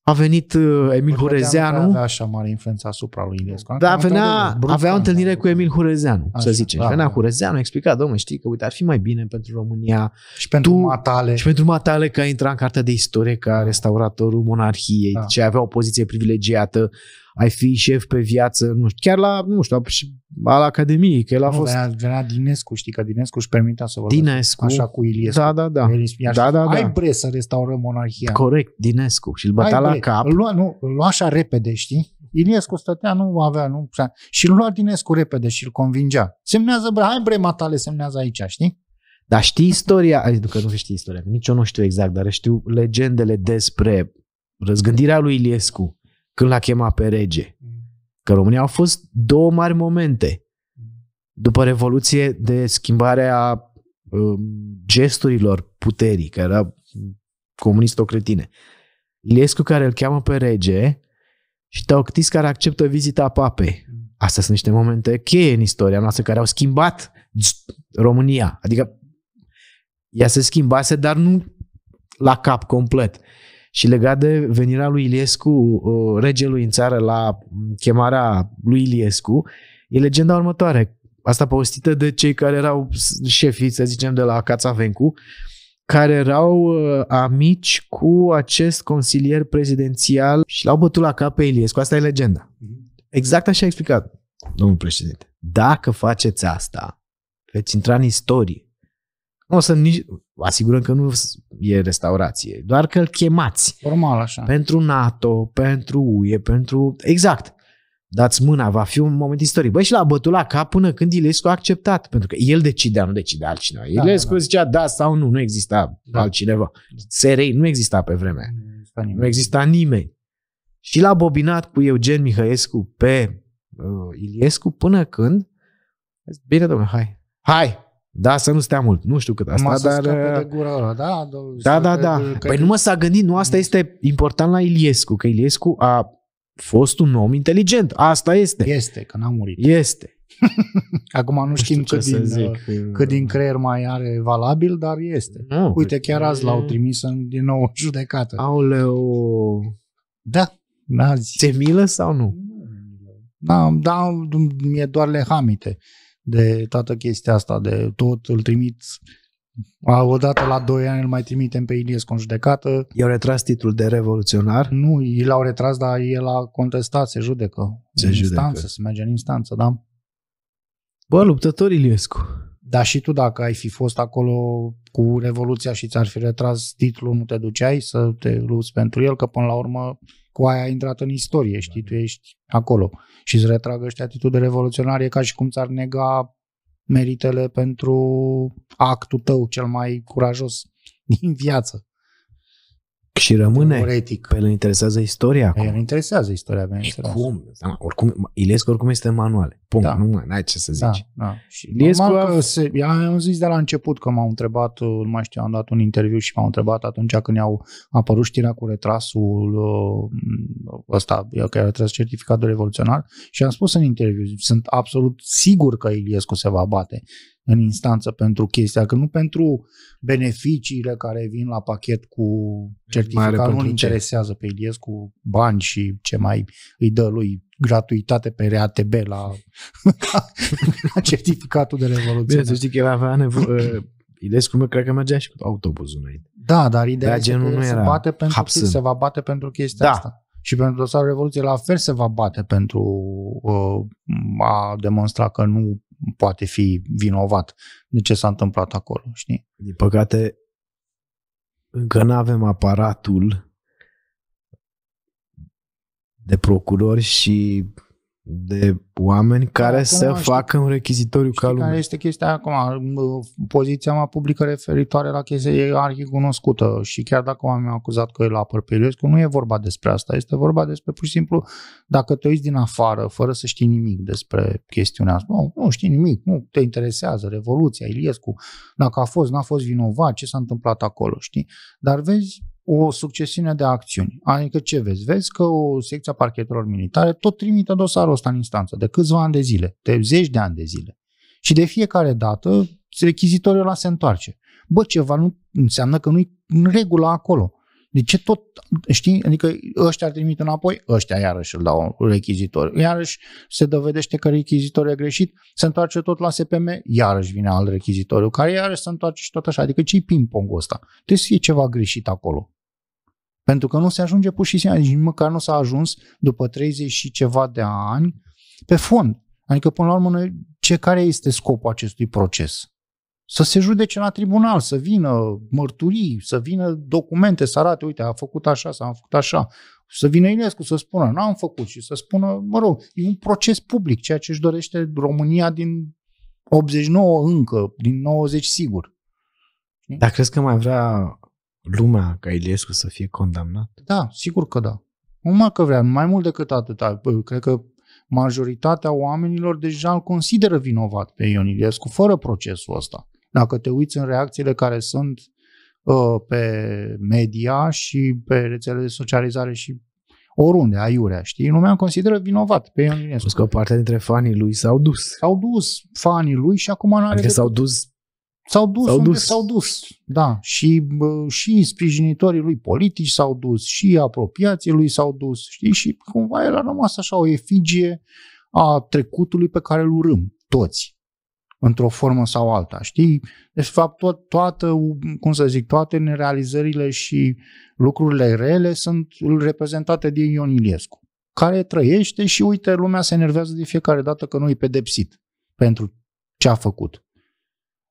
a venit uh, Emil Bă, Hurezeanu. Avea așa mare influență asupra lui Iliescu. Da, venea, avea o întâlnire cu Emil Hurezeanu, așa, să zicem. Da, venea da. Hurezeanu, explica, domnule, știi că, uite, ar fi mai bine pentru România. Și pentru tu, matale. Și pentru matale că a intrat în cartea de istorie ca restauratorul monarhiei, da. ce avea o poziție privilegiată ai fi șef pe viață, nu știu, chiar la, nu știu, al Academiei, că el a nu, fost... Venea Dinescu, știi că Dinescu își permitea să vorbească Dinescu, așa cu Iliescu. Da, da, da. Da, da, da, da. Ai bre să restaurăm monarhia. Corect, Dinescu. Și îl bătea la cap. Îl lua, nu, îl lua așa repede, știi? Iliescu stătea, nu avea, nu Și îl lua Dinescu repede și îl convingea. Semnează, bre, hai bre, matale, semnează aici, știi? Dar știi istoria, adică că nu știi istoria, nici eu nu știu exact, dar știu legendele despre răzgândirea lui Iliescu când l-a chemat pe rege. Mm. Că România au fost două mari momente. Mm. După Revoluție de schimbarea um, gesturilor puterii, care era comunistocretine. Iliescu care îl cheamă pe rege și Teoctis care acceptă vizita papei. Mm. Astea sunt niște momente cheie în istoria noastră care au schimbat România. Adică ea se schimbase, dar nu la cap complet și legat de venirea lui Iliescu, uh, regelui în țară, la mm, chemarea lui Iliescu, e legenda următoare. Asta povestită de cei care erau șefii, să zicem, de la Vencu, care erau uh, amici cu acest consilier prezidențial și l-au bătut la cap pe Iliescu. Asta e legenda. Mhm. Exact așa a explicat domnul președinte. Dacă faceți asta, veți intra în istorie. Nu o să nici, asigurăm că nu e restaurație, doar că îl chemați. Formal așa. Pentru NATO, pentru UE, pentru... Exact. Dați mâna, va fi un moment istoric. Băi, și l-a bătut la cap până când Ilescu a acceptat, pentru că el decidea, nu decidea altcineva. Da, Ilescu da. zicea da sau nu, nu exista da. altcineva. Serei nu exista pe vremea. Nu exista nimeni. Nu exista nimeni. Și l-a bobinat cu Eugen Mihăiescu pe uh, Iliescu până când... Bine, domnule, hai. Hai, da, să nu stea mult. Nu știu cât asta, dar... de uh, gură, da? Da, da, da. Că... Păi nu mă s-a gândit, nu, asta mm. este important la Iliescu, că Iliescu a fost un om inteligent. Asta este. Este, că n-a murit. Este. Acum nu, nu știm cât din, zic. Uh, cât din creier mai are valabil, dar este. Nu, Uite, chiar azi l-au trimis în, din nou în judecată. Auleu... Da, da. Ți-e milă sau nu? Da, da, mi-e doar lehamite de toată chestia asta, de tot îl trimit dată la 2 ani îl mai trimitem pe Iliescu în judecată. I-au retras titlul de revoluționar? Nu, i l-au retras, dar el a contestat, se judecă. Se în judecă. instanță, se merge în instanță, da? Bă, luptător Iliescu. Dar și tu dacă ai fi fost acolo cu Revoluția și ți-ar fi retras titlul, nu te duceai să te lupți pentru el, că până la urmă cu aia ai intrat în istorie, știi, tu ești acolo și îți retragă ăștia atitudine revoluționare, ca și cum ți-ar nega meritele pentru actul tău cel mai curajos din viață. Și rămâne, teoretic. pe el interesează istoria pe păi, El interesează istoria, bineînțeles. Cum? Da, oricum, Ilescu oricum este în manuale. Punct. Da. Nu mai ai ce să zici. Da, da. Și Ilescu că se, am zis de la început că m-au întrebat, uh, nu mai știu, am dat un interviu și m-au întrebat atunci când au apărut știrea cu retrasul uh, ăsta, că era retras certificatul revoluționar și am spus în interviu, sunt absolut sigur că Iliescu se va bate în instanță pentru chestia, că nu pentru beneficiile care vin la pachet cu certificat, nu interesează ce? pe Iliescu bani și ce mai îi dă lui gratuitate pe RATB la, la certificatul de revoluție. Bine, să știi că el avea nevoie, uh, Ilescu, mă, cred că mergea și cu autobuzul înainte. Da, dar ideea da, genul nu se, bate pentru, hapsân. se va bate pentru chestia da. asta. Și pentru dosarul Revoluției la fel se va bate pentru uh, a demonstra că nu poate fi vinovat de ce s-a întâmplat acolo, știi? Din păcate, încă nu avem aparatul de procurori și de oameni care acum, să facă un rechizitoriu ca lumea. care este chestia acum? Poziția mea publică referitoare la chestia e arhicunoscută și chiar dacă oamenii au acuzat că el apăr pe nu e vorba despre asta, este vorba despre pur și simplu dacă te uiți din afară fără să știi nimic despre chestiunea asta, nu, nu știi nimic, nu te interesează Revoluția, Iliescu, dacă a fost, n-a fost vinovat, ce s-a întâmplat acolo, știi? Dar vezi o succesiune de acțiuni. Adică ce vezi? Vezi că o secție a parchetelor militare tot trimite dosarul ăsta în instanță de câțiva ani de zile, de zeci de ani de zile. Și de fiecare dată rechizitorul ăla se întoarce. Bă, ceva nu înseamnă că nu-i în regulă acolo. De ce tot, știi, adică ăștia ar trimit înapoi, ăștia iarăși îl dau rechizitor. Iarăși se dovedește că rechizitorul e greșit, se întoarce tot la SPM, iarăși vine alt rechizitoriu, care iarăși se întoarce și tot așa. Adică ce-i ping-pongul ăsta? Trebuie să fie ceva greșit acolo. Pentru că nu se ajunge pur și simplu, nici măcar nu s-a ajuns după 30 și ceva de ani pe fond. Adică, până la urmă, noi, ce care este scopul acestui proces? Să se judece la tribunal, să vină mărturii, să vină documente, să arate, uite, a făcut așa, s-a făcut așa. Să vină Inescu să spună, n-am făcut și să spună, mă rog, e un proces public, ceea ce își dorește România din 89 încă, din 90 sigur. Dar crezi că mai vrea lumea Iliescu să fie condamnat? Da, sigur că da. Numai că vrea, mai mult decât atât. Cred că majoritatea oamenilor deja îl consideră vinovat pe Ion Iliescu fără procesul ăsta. Dacă te uiți în reacțiile care sunt uh, pe media și pe rețelele de socializare și oriunde, aiurea, știi? Lumea consideră vinovat pe Ion Iliescu. că o parte dintre fanii lui s-au dus. S-au dus fanii lui și acum nu are... Adică s-au dus S-au dus, s-au dus. s-au dus, da. Și, și sprijinitorii lui politici s-au dus, și apropiații lui s-au dus, știi? Și cumva el a rămas așa o efigie a trecutului pe care îl urâm toți într-o formă sau alta, știi? Deci, de fapt, to- toată, cum să zic, toate nerealizările și lucrurile rele sunt reprezentate de Ion Iliescu, care trăiește și, uite, lumea se enervează de fiecare dată că nu e pedepsit pentru ce a făcut.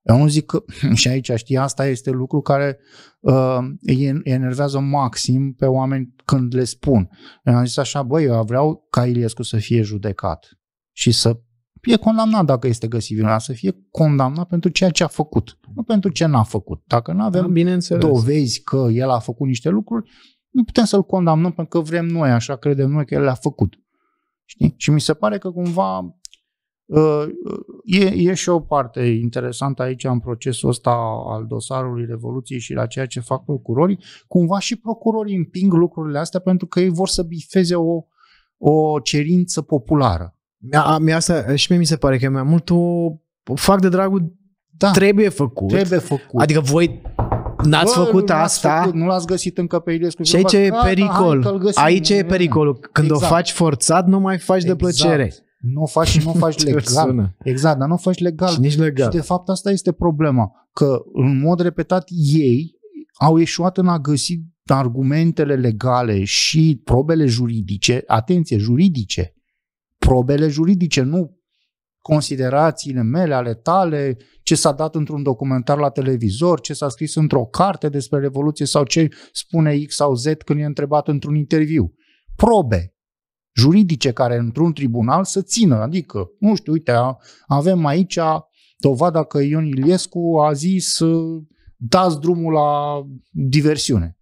Eu zic că, și aici știi, asta este lucru care uh, îi enervează maxim pe oameni când le spun. Eu am zis așa, băi, eu vreau ca Iliescu să fie judecat și să fie condamnat dacă este găsit vinovat, să fie condamnat pentru ceea ce a făcut, nu pentru ce n-a făcut. Dacă nu avem da, dovezi că el a făcut niște lucruri, nu putem să-l condamnăm pentru că vrem noi, așa credem noi că el le-a făcut. Știi? Și mi se pare că cumva Ă, e, e și o parte interesantă aici în procesul ăsta al dosarului Revoluției și la ceea ce fac procurorii. Cumva și procurorii împing lucrurile astea pentru că ei vor să bifeze o, o cerință populară. Mi-a, mi asta și mie mi se pare că mai mult o fac de dragul da, trebuie făcut. Trebuie făcut. Adică voi n-ați Bă, făcut n-ați asta. Făcut, nu l-ați găsit încă pe Iliescu. Și aici e pericol. Da, da, hai, găsim, aici e pericolul. Când exact. o faci forțat, nu mai faci exact. de plăcere. Exact. Nu faci și nu faci legal. Exact, dar nu faci legal. Și nici legal. Și de fapt asta este problema, că în mod repetat ei au ieșuat, în a găsi argumentele legale și probele juridice, atenție, juridice, probele juridice, nu considerațiile mele, ale tale, ce s-a dat într-un documentar la televizor, ce s-a scris într-o carte despre Revoluție sau ce spune X sau Z când e întrebat într-un interviu. Probe juridice care într-un tribunal să țină. Adică, nu știu, uite, avem aici dovada că Ion Iliescu a zis ă, dați drumul la diversiune.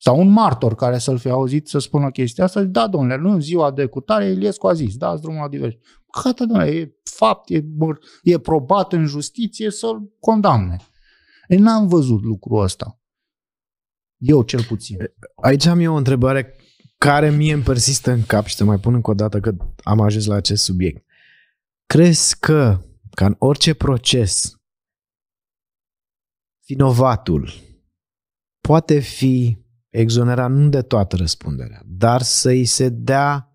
Sau un martor care să-l fi auzit să spună chestia asta, da, domnule, nu în ziua de cutare, Iliescu a zis, dați drumul la diversiune. Gata, domnule, e fapt, e, e probat în justiție să-l condamne. Eu n-am văzut lucrul ăsta. Eu cel puțin. Aici am eu o întrebare care mie îmi persistă în cap și te mai pun încă o dată că am ajuns la acest subiect. Crezi că, ca în orice proces, vinovatul poate fi exonerat nu de toată răspunderea, dar să-i se dea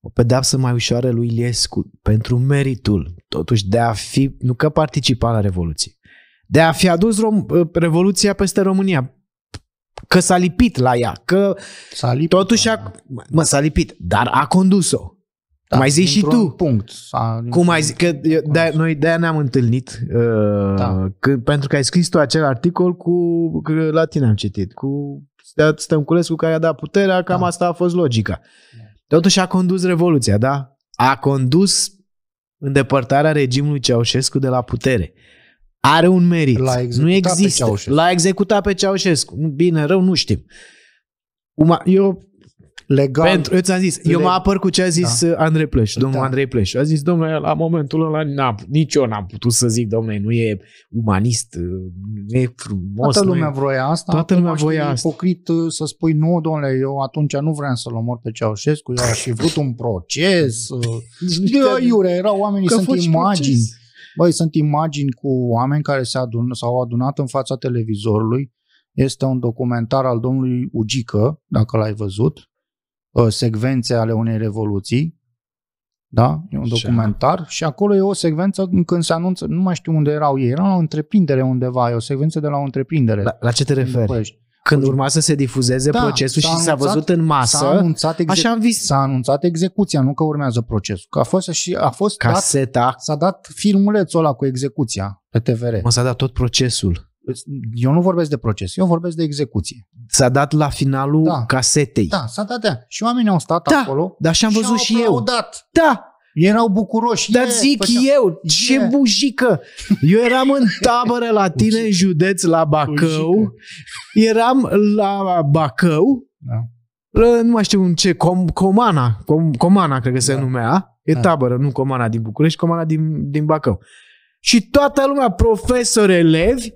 o pedeapsă mai ușoară lui Iliescu pentru meritul, totuși, de a fi, nu că participa la Revoluție, de a fi adus Rom- Revoluția peste România, că s-a lipit la ea, că s-a lipit, totuși a, da. mă, s-a lipit, dar a condus-o. Da, mai zici și tu. punct. S-a, Cum ai zis, că de noi de-aia ne-am întâlnit, uh, da. că, pentru că ai scris tu acel articol cu, că la tine am citit, cu Stănculescu care a dat puterea, cam da. asta a fost logica. Totuși a condus revoluția, da? A condus îndepărtarea regimului Ceaușescu de la putere. Are un merit. L-a nu există. Pe L-a executat pe Ceaușescu. Bine, rău, nu știm. Uma, eu legal. Pentru, eu ți-am zis, eu mă apăr cu ce a zis da. Uh, Andrei Pleș, domnul da. Andrei Pleș. A zis, domnule, la momentul ăla n-a, nici eu n-am putut să zic, domnule, nu e umanist, uh, nu e frumos. Toată lumea e... vroia asta. Toată lumea vroia asta. Ipocrit uh, să spui, nu, domnule, eu atunci nu vreau să-l omor pe Ceaușescu, eu aș fi vrut un proces. de iure, erau oamenii, că sunt imagini. Proces. Băi, sunt imagini cu oameni care se s-au adunat în fața televizorului. Este un documentar al domnului Ugică, dacă l-ai văzut, uh, secvențe ale unei revoluții, da? E un documentar Ce? și acolo e o secvență când se anunță, nu mai știu unde erau ei, erau la o întreprindere undeva, e o secvență de la o întreprindere. La, la ce te referi? Când urma să se difuzeze da, procesul și s-a văzut în masă, s-a anunțat execu- așa am vis. S-a anunțat execuția, nu că urmează procesul. Că a fost și a fost Caseta. Dat, s-a dat filmulețul ăla cu execuția pe TVR. Mă, s-a dat tot procesul. Eu nu vorbesc de proces, eu vorbesc de execuție. S-a dat la finalul da. casetei. Da, s-a dat de Și oamenii au stat da, acolo. Da, și am văzut și, și eu. Da, erau bucuroși. Dar zic făceam, eu, ce e. bujică! Eu eram în tabără la tine bujică. în județ, la Bacău. Bujică. Eram la Bacău. Da. La, nu mai știu în ce, com, Comana. Com, comana, cred că da. se numea. E da. tabără, nu Comana din București, Comana din, din Bacău. Și toată lumea, profesori, elevi,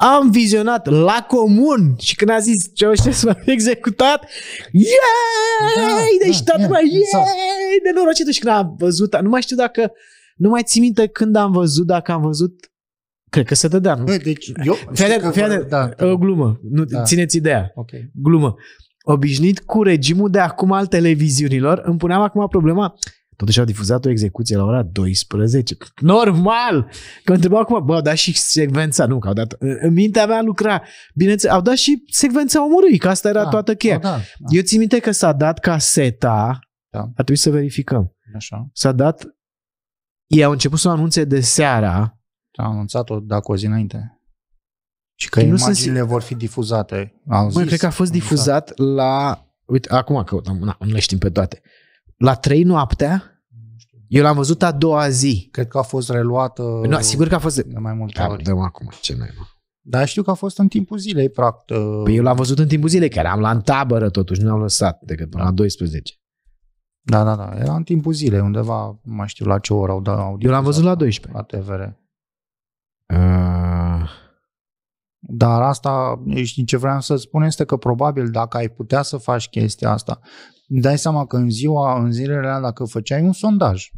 am vizionat la comun și când a zis Ceaușescu să a executat, yeah! Da, deci da, toată da, yeah! Exact. nenorocită și când am văzut, nu mai știu dacă, nu mai țin minte când am văzut, dacă am văzut Cred că se dădea, nu? Bă, deci eu... Fiadă, fiadă, da, da. o glumă, nu, da. țineți ideea, okay. glumă. Obișnuit cu regimul de acum al televiziunilor, îmi puneam acum problema, Totuși au difuzat o execuție la ora 12. Normal! Că întrebau acum, bă, au dat și secvența. Nu, că au dat... În mintea mea lucra. Bineînțeles, au dat și secvența omului, că asta era da, toată cheia. Da, da. Eu țin minte că s-a dat caseta. Da. A trebuit să verificăm. Așa. S-a dat... Ei au început să o anunțe de seara. S-a anunțat-o dacă o zi înainte. Și că, că imaginile sunt... vor fi difuzate. Au Măi, cred că a fost difuzat la... Uite, acum căutăm, da, nu le știm pe toate. La trei noaptea? Eu l-am văzut a doua zi. Cred că a fost reluată... Nu, sigur că a fost... De mai multe ori. Dăm acum, ce mai mult. Dar știu că a fost în timpul zilei, practic. Uh, păi eu l-am văzut în timpul zilei, care am la tabără totuși, nu l am lăsat decât până la 12. Da. da, da, da. Era în timpul zilei, undeva, nu mai știu la ce oră au dat audio. Eu l-am văzut la 12. La TVR. Uh... Dar asta, știi, ce vreau să spun este că probabil dacă ai putea să faci chestia asta, dai seama că în ziua, în zilele alea, dacă făceai un sondaj,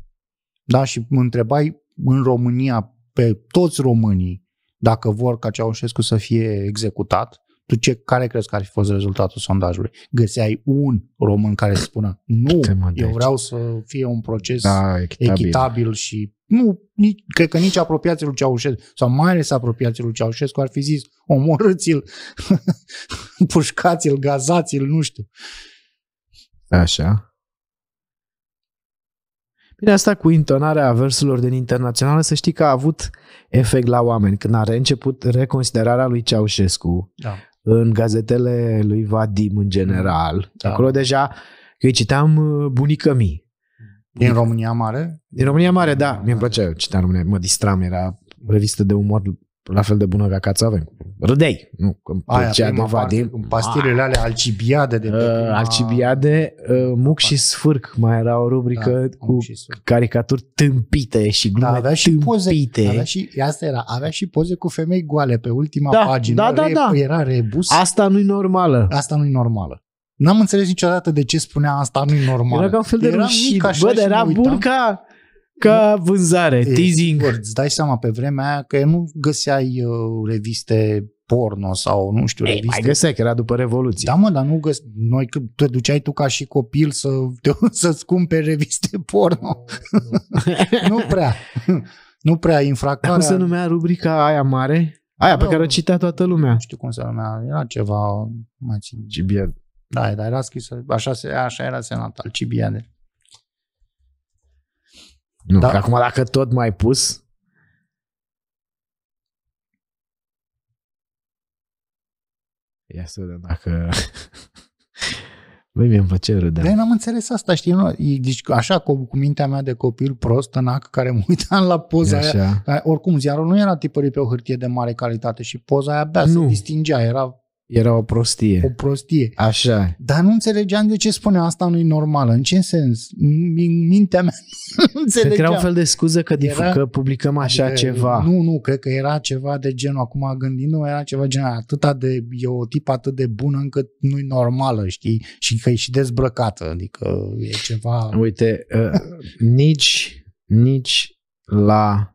da, și întrebai în România pe toți românii dacă vor ca Ceaușescu să fie executat, tu ce, care crezi că ar fi fost rezultatul sondajului? Găseai un român care să spună nu, eu deci. vreau să fie un proces da, echitabil. echitabil și nu, nici, cred că nici apropiații lui Ceaușescu sau mai ales apropiații lui Ceaușescu ar fi zis omorâți-l, pușcați-l, gazați-l, nu știu. Așa. Bine, asta cu intonarea versurilor din internațională, să știi că a avut efect la oameni. Când a reînceput reconsiderarea lui Ceaușescu, da. în gazetele lui Vadim în general, da. acolo deja, eu îi citeam uh, bunică mii. Din România Mare? Din România Mare, da. Mi-e da. plăcea eu citeam România, mă distram, era revistă de umor la fel de bună ca cața avem. Râdei, nu, când Aia, de vadie. În pastilele alea alcibiade. De uh, Alcibiade, uh, Muc și Sfârc mai era o rubrică da, cu caricaturi tâmpite și da, glume da, avea și tâmpite. Poze, avea și, asta era, avea și poze cu femei goale pe ultima da, pagină. Da, da, da. Era rebus. Asta nu-i normală. Asta nu-i normală. N-am înțeles niciodată de ce spunea asta nu-i normal. Era ca un fel de era rușine. Mic, Bă, era bun ca ca vânzare, e, exact. teasing. Ori, îți dai seama pe vremea aia că nu găseai uh, reviste porno sau nu știu, Ei, reviste. mai găseai, că era după Revoluție. Da, mă, dar nu găs... Noi te duceai tu ca și copil să, te, să-ți cumperi reviste porno. nu prea. nu prea infracarea... Cum se numea rubrica aia mare? Aia pe Eu, care o citea toată lumea. Nu știu cum se numea, era ceva mai țin. Da, dar era scris, așa, se, așa era al Cibiade. Nu, da. acum dacă tot mai pus... Ia să vedem dacă... Băi, mi-am plăcea râdea. Dar n-am înțeles asta, știi? Nu? Deci, așa, cu, cu mintea mea de copil prost, ac care mă uitam la poza așa. aia. Oricum, ziarul nu era tipărit pe o hârtie de mare calitate și poza aia abia nu. se distingea. Era era o prostie. O prostie. Așa. Dar nu înțelegeam de ce spune asta nu e normală. În ce sens? În mintea mea nu înțelegeam. Cred că era un fel de scuză că, era, că publicăm așa de, adică, ceva. Nu, nu, cred că era ceva de genul, acum gândindu era ceva genul atâta de, e o tip atât de bună încât nu e normală, știi? Și că e și dezbrăcată, adică e ceva... Uite, uh, nici, nici la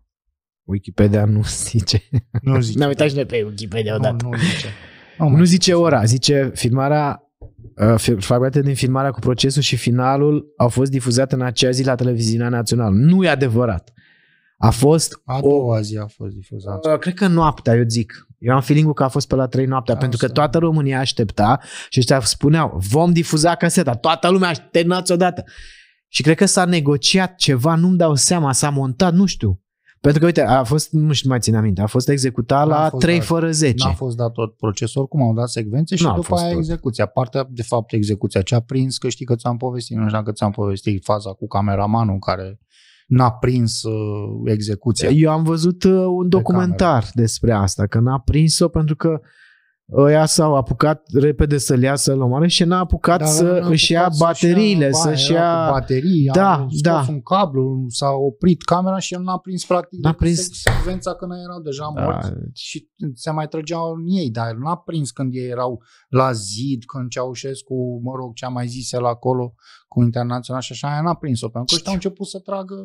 Wikipedia nu zice. Nu zice. Ne-am uitat și noi pe Wikipedia odată. Nu, nu zice. Oh, nu zice ora, zice filmarea uh, fragmente din filmarea cu procesul și finalul au fost difuzate în acea zi la televiziunea națională. Nu e adevărat. A fost A doua o... zi a fost difuzată. Uh, cred că noaptea, eu zic. Eu am feeling că a fost pe la 3 noaptea, da, pentru că toată România aștepta și ăștia spuneau, vom difuza caseta, toată lumea așteptați odată. Și cred că s-a negociat ceva, nu-mi dau seama, s-a montat, nu știu. Pentru că, uite, a fost, nu știu, mai țin aminte, a fost executat la fost 3 dat, fără 10. N-a fost dat tot procesor cum au dat secvențe și n-a după aia tot. execuția. Partea, de fapt, execuția ce a prins, că știi că ți-am povestit, nu știu dacă ți-am povestit faza cu cameramanul care n-a prins uh, execuția. Eu am văzut uh, un documentar de despre asta, că n-a prins-o pentru că uh, ăia s-au apucat repede să-l ia să-l omoare și n-a apucat Dar să își ia bateriile, să-și ia... Baterii, da, da. un cablu, s-a oprit camera și el n-a prins practic n-a prins... secvența când erau deja da. Deci- și se mai trăgeau în ei, dar el n-a prins când ei erau la zid, când Ceaușescu, mă rog, ce-a mai zis el acolo cu internațional și așa, n-a prins-o, pentru că ăștia au început să tragă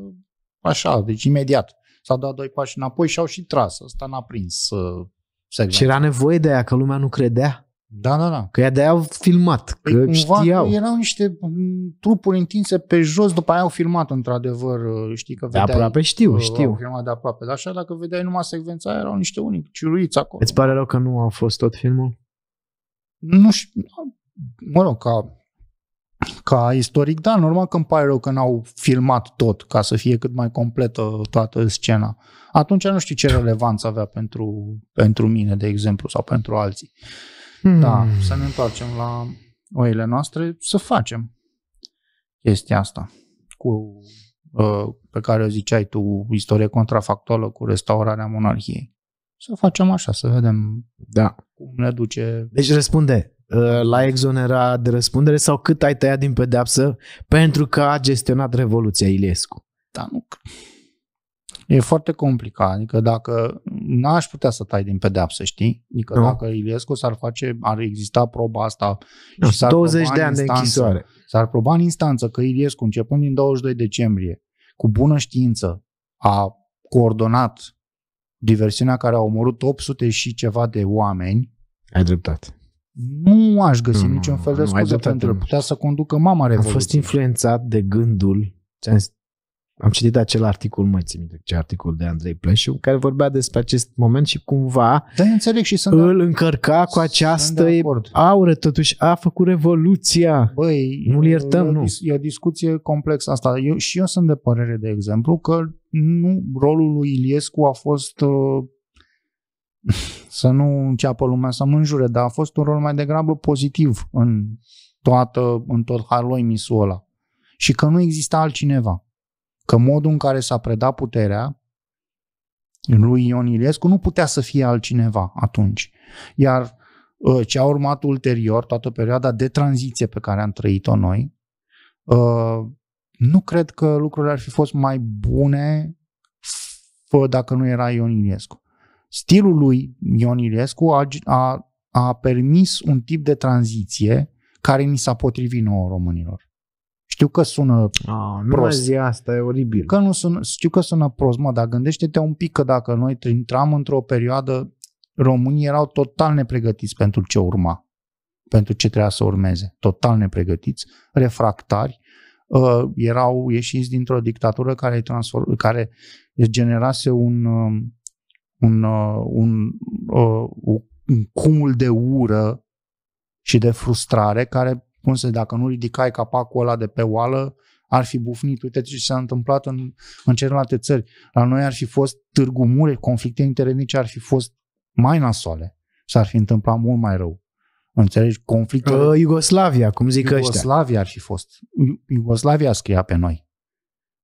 așa, deci imediat. S-a dat doi pași înapoi și au și tras, Asta n-a prins uh, Segment. Exact. Și era nevoie de aia, că lumea nu credea. Da, da, da. Că ea de-aia au filmat, păi că cumva știau. erau niște mm, trupuri întinse pe jos, după aia au filmat într-adevăr, uh, știi că vedeai... De aproape știu, uh, știu. Au filmat de aproape, dar așa dacă vedeai numai secvența aia, erau niște unici, ciuruiți acolo. Îți pare rău că nu a fost tot filmul? Nu știu, mă rog, ca ca istoric, da, normal că îmi pare rău că n-au filmat tot ca să fie cât mai completă toată scena. Atunci nu știu ce relevanță avea pentru, pentru mine, de exemplu, sau pentru alții. Hmm. Da, să ne întoarcem la oile noastre, să facem chestia asta cu uh, pe care o ziceai tu, istorie contrafactuală cu restaurarea monarhiei. Să facem așa, să vedem da. cum ne duce. Deci răspunde Uh, la exonera de răspundere sau cât ai tăiat din pedeapsă pentru că a gestionat Revoluția Ilescu? Da, nu. E foarte complicat, adică dacă n-aș putea să tai din pedeapsă, știi? Adică nu. dacă Ilescu s-ar face, ar exista proba asta nu, și s-ar 20 de ani instanță, de închisoare. S-ar proba în instanță că Ilescu începând din 22 decembrie, cu bună știință, a coordonat diversiunea care a omorât 800 și ceva de oameni. Ai dreptate nu aș găsi nu, niciun fel de scuze pentru putea să conducă mama revoluției. Am fost influențat de gândul, am citit acel articol, mai țin minte ce articol de Andrei Pleșu, care vorbea despre acest moment și cumva da, înțeleg și sunt îl încărca cu această aură, totuși a făcut revoluția. Băi, nu-l iertăm, e, nu. E o discuție complexă asta. Eu, și eu sunt de părere, de exemplu, că nu rolul lui Iliescu a fost uh, să nu înceapă lumea să mă înjure, dar a fost un rol mai degrabă pozitiv în, toată, în tot haloi misul ăla. Și că nu exista altcineva. Că modul în care s-a predat puterea lui Ion Iliescu nu putea să fie altcineva atunci. Iar ă, ce a urmat ulterior, toată perioada de tranziție pe care am trăit-o noi, ă, nu cred că lucrurile ar fi fost mai bune fă dacă nu era Ion Iliescu. Stilul lui Ion Iliescu a, a, a permis un tip de tranziție care ni s-a potrivit nouă românilor. Știu că sună a, prost. Nu asta, e oribil. Că nu sună, știu că sună prost, mă, dar gândește-te un pic că dacă noi intram într-o perioadă, românii erau total nepregătiți pentru ce urma, pentru ce trebuia să urmeze. Total nepregătiți, refractari, uh, erau ieșiți dintr-o dictatură care, transform, care generase un, Uh, un, uh, un, uh, un cumul de ură și de frustrare care, cum să dacă nu ridicai capacul ăla de pe oală, ar fi bufnit. Uite ce s-a întâmplat în, în celelalte țări. La noi ar fi fost Târgu Mureș, conflicte interetnice ar fi fost mai nasoale. S-ar fi întâmplat mult mai rău. Înțelegi? Conflictul... Uh, Iugoslavia, cum zic Iugoslavia ăștia. Iugoslavia ar fi fost. Iugoslavia scria pe noi.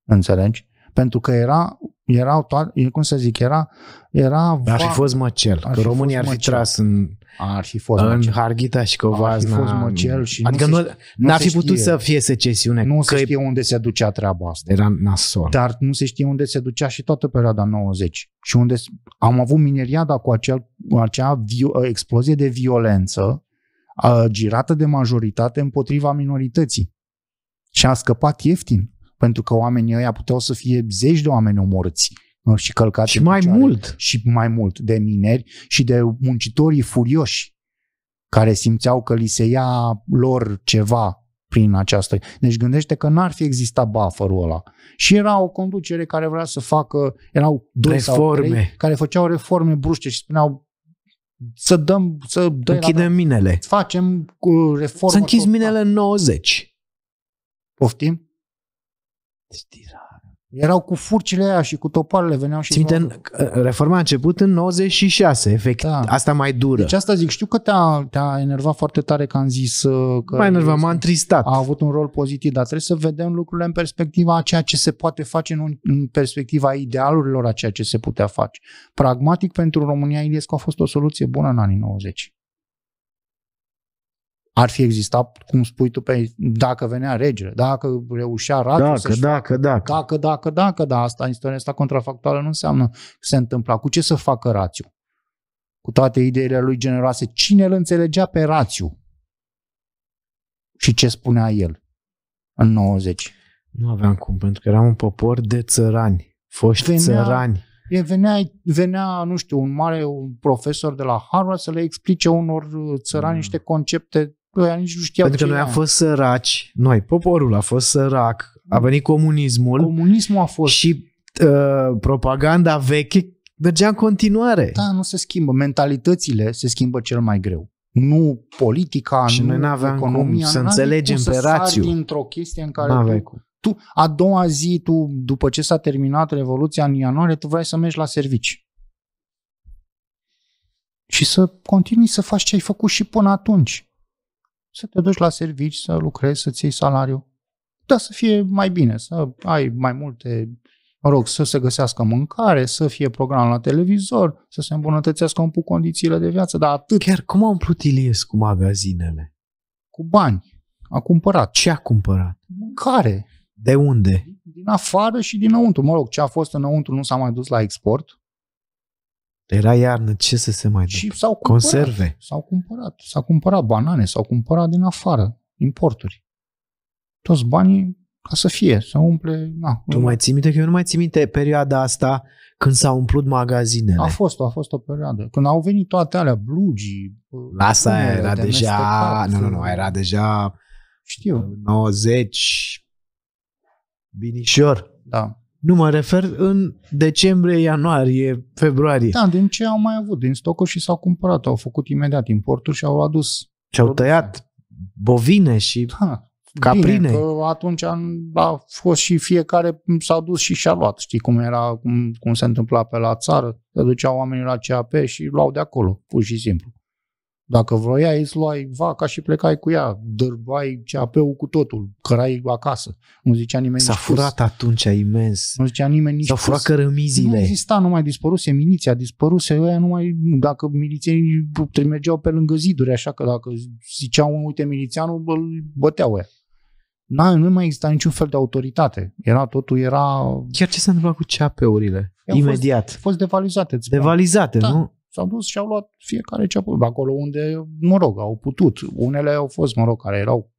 Înțelegi? Pentru că era erau toate, cum să zic, era... era ar fi fost măcel, ar că românii ar fi măcel. tras în, ar fi fost în măcel. Harghita și Covazna. Ar fi fost măcel și adică nu, nu ar fi putut să fie secesiune. Nu că se știe unde se ducea treaba asta. Era nasol. Dar nu se știe unde se ducea și toată perioada 90. Și unde am avut mineriada cu, acel, cu acea vio, explozie de violență girată de majoritate împotriva minorității. Și a scăpat ieftin pentru că oamenii ăia puteau să fie zeci de oameni omorâți și călcați Și mai mult. Și mai mult de mineri și de muncitorii furioși care simțeau că li se ia lor ceva prin această... Deci gândește că n-ar fi existat bufferul ăla. Și era o conducere care vrea să facă, erau doi reforme. sau trei care făceau reforme bruște și spuneau să dăm, să dăm Închidem la... minele. Facem uh, reforme. Să închizi da. minele în 90. Poftim? Erau cu furcile aia și cu topoarele veneau și... Ținte, reforma a început în 96, efect Da. Asta mai dură. Deci asta zic, știu că te-a, te-a enervat foarte tare că am zis uh, că... Mai enervat, m-a întristat. A avut un rol pozitiv, dar trebuie să vedem lucrurile în perspectiva a ceea ce se poate face, nu în perspectiva idealurilor a ceea ce se putea face. Pragmatic, pentru România, Iliescu a fost o soluție bună în anii 90 ar fi existat, cum spui tu, pe, dacă venea regele, dacă reușea ratul dacă, să dacă, dacă, dacă, dacă, dacă, da, asta, istoria asta contrafactuală nu înseamnă se întâmpla. Cu ce să facă rațiu? Cu toate ideile lui generoase, cine îl înțelegea pe rațiu? Și ce spunea el în 90? Nu aveam cum, pentru că eram un popor de țărani, foști venea, țărani. E, venea, venea, nu știu, un mare un profesor de la Harvard să le explice unor uh, țărani mm. niște concepte că nici nu știau Pentru că noi am fost săraci, noi, poporul a fost sărac, a venit comunismul. Comunismul a fost. Și uh, propaganda veche mergea în continuare. Da, nu se schimbă. Mentalitățile se schimbă cel mai greu. Nu politica, și nu noi aveam economia. Cum să înțelegem cum pe rațiu. dintr-o chestie în care tu, tu, a doua zi, tu, după ce s-a terminat Revoluția în ianuarie, tu vrei să mergi la servici. Și să continui să faci ce ai făcut și până atunci să te duci la servici, să lucrezi, să-ți iei salariu. Dar să fie mai bine, să ai mai multe, mă rog, să se găsească mâncare, să fie program la televizor, să se îmbunătățească un pic condițiile de viață, dar atât. Chiar cum a umplut Iliescu magazinele? Cu bani. A cumpărat. Ce a cumpărat? Mâncare. De unde? Din afară și dinăuntru. Mă rog, ce a fost înăuntru nu s-a mai dus la export, era iarnă, ce să se mai dă? Și s-au cumpărat, Conserve. S-au cumpărat. S-au cumpărat banane, s-au cumpărat din afară, importuri. Toți banii ca să fie, să umple... Na, tu mai ții minte că eu nu mai ții minte perioada asta când s-au umplut magazinele. A fost, a fost o perioadă. Când au venit toate alea, blugii... Lasă, era de deja... Nu, nu, nu, era deja... Știu. 90... Binișor. Da. Nu mă refer în decembrie, ianuarie, februarie. Da, din ce au mai avut, din stocuri și s-au cumpărat, au făcut imediat importuri și au adus. Și au tăiat bovine și da, caprine. Bine, că atunci a fost și fiecare s-a dus și și-a luat. Știi cum era, cum, cum se întâmpla pe la țară? Se duceau oamenii la CAP și luau de acolo, pur și simplu. Dacă vroiai, îți luai vaca și plecai cu ea, dărbai CAP-ul cu totul, cărai acasă. Nu zicea nimeni S-a nici furat pus. atunci imens. Nu zicea nimeni nici S-au furat pus. cărămizile. Nu exista, nu mai dispăruse miliția, dispăruse ăia, nu mai, dacă milițienii mergeau pe lângă ziduri, așa că dacă ziceau, uite, milițianul, îl băteau ăia. Na, nu mai exista niciun fel de autoritate. Era totul, era... Chiar ce s-a întâmplat cu CAP-urile? Imediat. Fost, fost devalizate. Devalizate, da. nu? s-au dus și au luat fiecare ce a putut, acolo unde, mă rog, au putut. Unele au fost, mă rog, care erau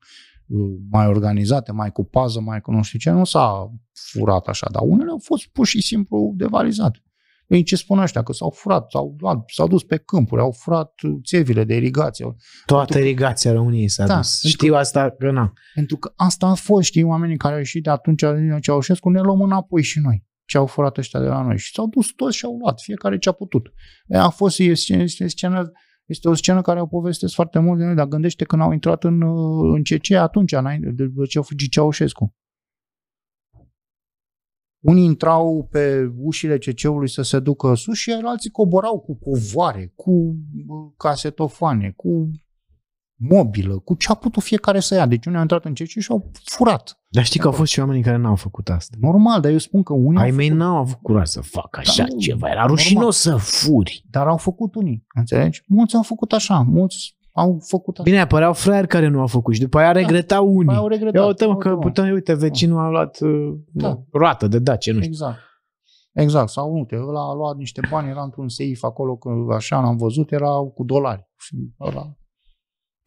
uh, mai organizate, mai cu pază, mai cu nu știu ce, nu s-a furat așa, dar unele au fost pur și simplu devalizate. Ei ce spun ăștia? Că s-au furat, s-au, luat, s-au dus pe câmpuri, au furat țevile de irigație. Toată pentru... irigația României s-a da, dus. Știu asta că na. Pentru că asta a fost, știi, oamenii care au ieșit de atunci din Ceaușescu, ne luăm înapoi și noi ce au furat ăștia de la noi. Și s-au dus toți și au luat, fiecare ce a putut. A fost, este, este, scenă, este o scenă care o povestesc foarte mult de noi, dar gândește când au intrat în, uh, în CC atunci, înainte de ce a fugit Ceaușescu. Unii intrau pe ușile CC-ului să se ducă sus și alții coborau cu covoare, cu uh, casetofane, cu mobilă, cu ce a putut fiecare să ia. Deci unii au intrat în cerci și au furat. Dar știi că au fost și oamenii care n-au făcut asta. Normal, dar eu spun că unii Ai mei n-au avut curaj să facă așa da, ceva. Era rușinos să furi. Dar au făcut unii, înțelegi? Mulți au făcut așa, mulți au făcut așa. Bine, apăreau fraieri care nu au făcut și după aia da, regretau da, unii. Au regretat, Eu uităm că putem, uite, vecinul da. a luat uh, da. roată de dace, nu știu. Exact. Exact, sau uite, ăla a luat niște bani, era într-un seif acolo, că așa l-am văzut, era cu dolari. Și ăla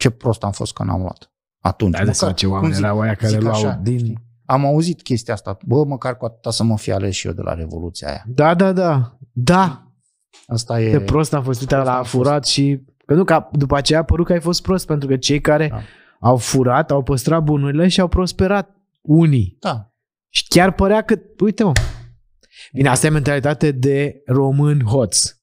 ce prost am fost că n-am luat. Atunci. Da, măcar, ce oameni zic, erau aia care luau așa, din... Știi? Am auzit chestia asta. Bă, măcar cu atâta să mă fi ales și eu de la Revoluția aia. Da, da, da. Da. Asta e... Ce prost am fost, uite, l-a furat fost. și... Că nu, că după aceea a părut că ai fost prost, pentru că cei care da. au furat, au păstrat bunurile și au prosperat unii. Da. Și chiar părea că, uite mă, bine, asta e mentalitate de român hoț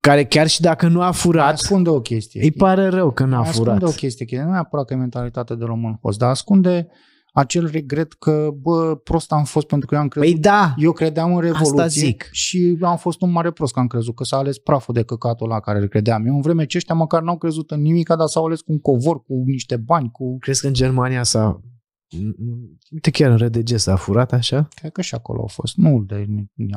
care chiar și dacă nu a furat, ascunde o chestie. Îi pare rău că nu a furat. Ascunde o chestie, chestie. nu neapărat că e mentalitate de român fost, dar ascunde acel regret că, bă, prost am fost pentru că eu am păi crezut. Păi da, eu credeam în Revoluție asta zic. și am fost un mare prost că am crezut că s-a ales praful de căcatul la care îl credeam. Eu în vreme ce ăștia măcar n-au crezut în nimic, dar s-au ales cu un covor, cu niște bani, cu... Crezi că în Germania s-a... Uite, chiar în RDG s-a furat așa? Cred că și acolo au fost. Nu de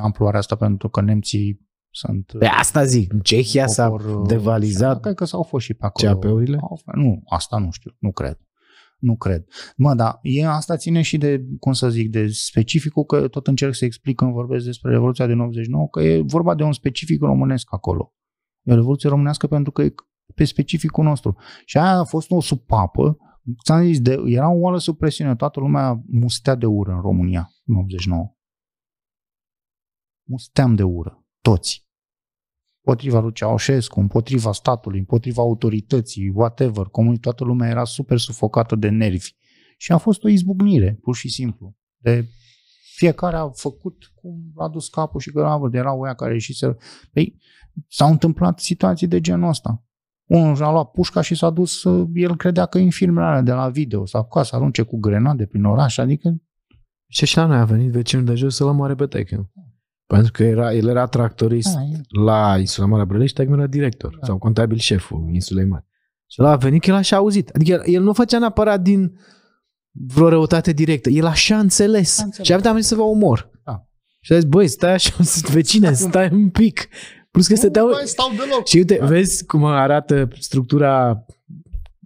amploarea asta pentru că nemții sunt, pe uh, asta zic, în Cehia s-a uh, devalizat. Cred că s-au fost și pe acolo. CAP-urile? Nu, asta nu știu, nu cred. Nu cred. Mă, dar e, asta ține și de, cum să zic, de specificul, că tot încerc să explic când vorbesc despre Revoluția de 99, că e vorba de un specific românesc acolo. E o revoluție românească pentru că e pe specificul nostru. Și aia a fost o supapă, ți-am zis, de, era o oală sub presiune, toată lumea mustea de ură în România în 99. Musteam de ură. Toți. Împotriva lui Ceaușescu, împotriva statului, împotriva autorității, whatever, comunitatea toată lumea era super sufocată de nervi. Și a fost o izbucnire, pur și simplu. De fiecare a făcut cum a dus capul și gravă, de la oia care ieșise. Păi, s-au întâmplat situații de genul ăsta. Unul și-a luat pușca și s-a dus, el credea că e în filmele alea de la video, s-a apucat să arunce cu grenade prin oraș, adică... Și și la noi a venit vecinul de jos să-l omoare pe techiu. Pentru că era, el era tractorist A, ah, la insula Marea Brălești, și era director da. sau contabil șeful insulei mari. Și el a venit că el așa auzit. Adică el, el nu făcea neapărat din vreo răutate directă. El așa a înțeles. A înțeles. Și abia am zis să vă omor. Da. Și a zis, băi, stai așa, vecine, stai un pic. Plus că nu stăteau... Mai stau deloc. Și uite, da. vezi cum arată structura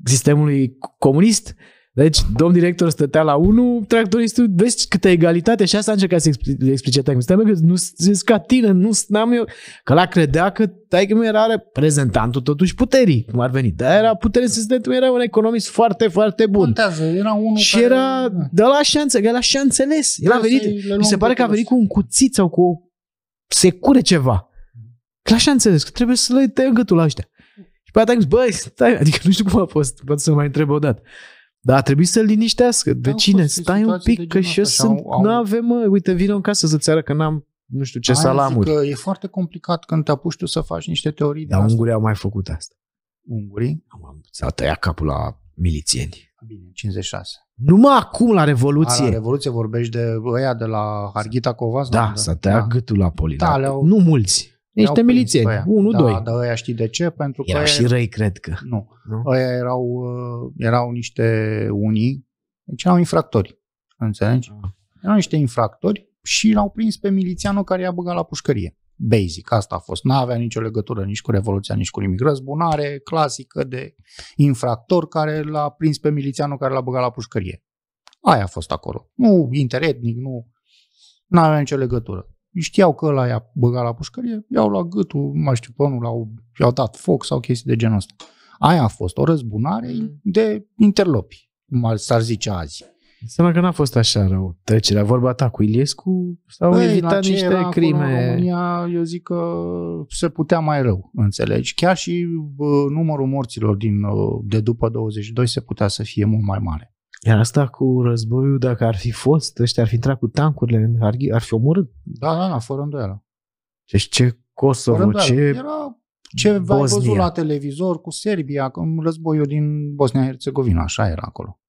sistemului comunist? Deci, domn director stătea la 1, tractoristul, vezi câtă egalitate și asta încercat să explice, explice taică Stai, că nu sunt ca tine, nu am eu. Că la credea că taică mi era reprezentantul totuși puterii, cum ar veni. Dar era putere să era un economist foarte, foarte bun. Contează, era unul și care... era de la șanță, că el așa înțeles. El a venit, mi se pare că a venit cu un cuțit sau cu o secure ceva. Că așa înțeles, că trebuie să le tăiem gâtul la ăștia. Și pe aia băi, stai, adică nu știu cum a fost, poate să mai întreb o dată. Dar a trebuit să-l liniștească. De am cine? Stai un pic, că și eu sunt... Au... Nu avem, mă, uite, vină în casă să-ți arăt că n-am nu știu ce Aia salamuri. Că e foarte complicat când te apuci tu să faci niște teorii. Dar ungurii au mai făcut asta. Ungurii? s-a tăiat capul la milițieni. Bine, 56. Numai acum la Revoluție. A, la Revoluție vorbești de ăia de la Harghita Covas? Da, s-a tăiat da. gâtul la poli. Da, nu mulți. Niște milițieni, unu, da, doi. Dar ăia știi de ce? Pentru că... Erau aia... și răi, cred că. Nu. nu? Aia erau, uh, erau niște unii, deci erau infractori, înțelegi? Ah. Erau niște infractori și l-au prins pe milițianul care i-a băgat la pușcărie. Basic, asta a fost. N-avea nicio legătură nici cu Revoluția, nici cu nimic. Răzbunare clasică de infractor care l-a prins pe milițianul care l-a băgat la pușcărie. Aia a fost acolo. Nu interetnic, nu... N-avea nicio legătură știau că ăla i-a băgat la pușcărie, iau la gâtul, mai știu pe l-au, i-au dat foc sau chestii de genul ăsta. Aia a fost o răzbunare mhm. de interlopi, cum s-ar zice azi. Înseamnă că n-a fost așa rău trecerea. Vorba ta cu Iliescu sau Băi, evitat niște crime. În România, eu zic că se putea mai rău, înțelegi? Chiar și bă, numărul morților din, uh, de după 22 se putea să fie mult mai mare. Iar asta cu războiul, dacă ar fi fost, ăștia ar fi intrat cu tancurile în Harghi, ar fi omorât. Da, da, da, fără îndoială. Deci ce Kosovo, ce Era ce Bosnia. ai văzut la televizor cu Serbia, în războiul din Bosnia-Herzegovina, așa era acolo.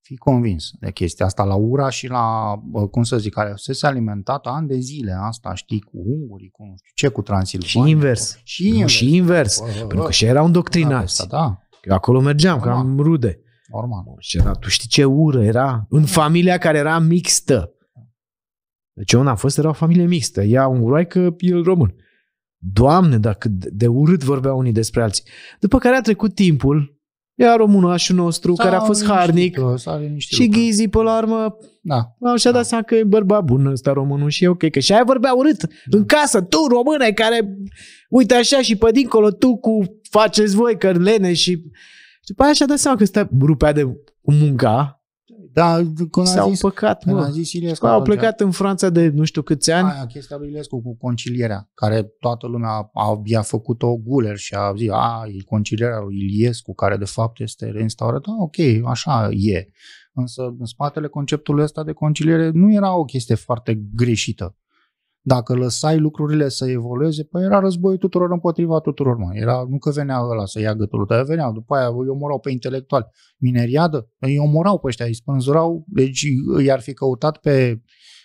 Fii convins de chestia asta la ura și la, cum să zic, care se s-a alimentat ani de zile asta, știi, cu ungurii, cu nu știu ce, cu Transilvania. Și invers. Cu, și invers. Și invers. Bă, bă, bă. Pentru că și erau da, îndoctrinați. Da, da. Eu acolo mergeam, da. că am rude. Normal. Și era, tu știi ce ură era în familia care era mixtă. Deci eu n-am fost, era o familie mixtă. Ea că el român. Doamne, dacă de urât vorbeau unii despre alții. După care a trecut timpul, ea românașul nostru, s-a care a fost harnic și da. ghizii pe la urmă da. Am și-a da. dat seama că e bărbat bun ăsta românul și e ok. Că și aia vorbea urât da. în casă. Tu, române, care uite așa și pe dincolo, tu cu faceți voi că lene și după aia și-a dat seama că stă rupea de munca da, cum S-au zis, păcat, mă. A zis Ilescu, au plecat în Franța de nu știu câți ani. Aia, chestia lui Ilescu cu concilierea, care toată lumea a, a, i-a făcut-o guler și a zis, a, e concilierea lui Iliescu, care de fapt este reinstaurată, da, ok, așa e. Însă în spatele conceptului ăsta de conciliere nu era o chestie foarte greșită. Dacă lăsai lucrurile să evolueze, păi era războiul tuturor împotriva tuturor, mă. Era, nu că venea ăla să ia gâtul dar venea, după aia îi omorau pe intelectuali. Mineriadă, îi omorau pe ăștia, îi spânzurau, deci i-ar fi căutat pe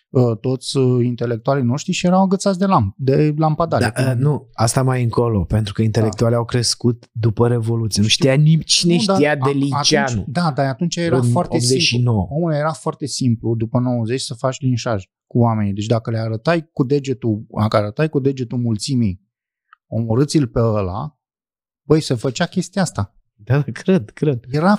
Uh, toți uh, intelectualii noștri și erau agățați de, lamp, de lampadare. Da, uh, nu, asta mai încolo, pentru că intelectualii da. au crescut după Revoluție. Nu știa nici cine nu, știa da, de Liceanu. da, dar atunci era foarte 89. simplu. Omul era foarte simplu după 90 să faci linșaj cu oamenii. Deci dacă le arătai cu degetul, dacă arătai cu degetul mulțimii, omorâți-l pe ăla, băi, se făcea chestia asta. Da, cred, cred. Era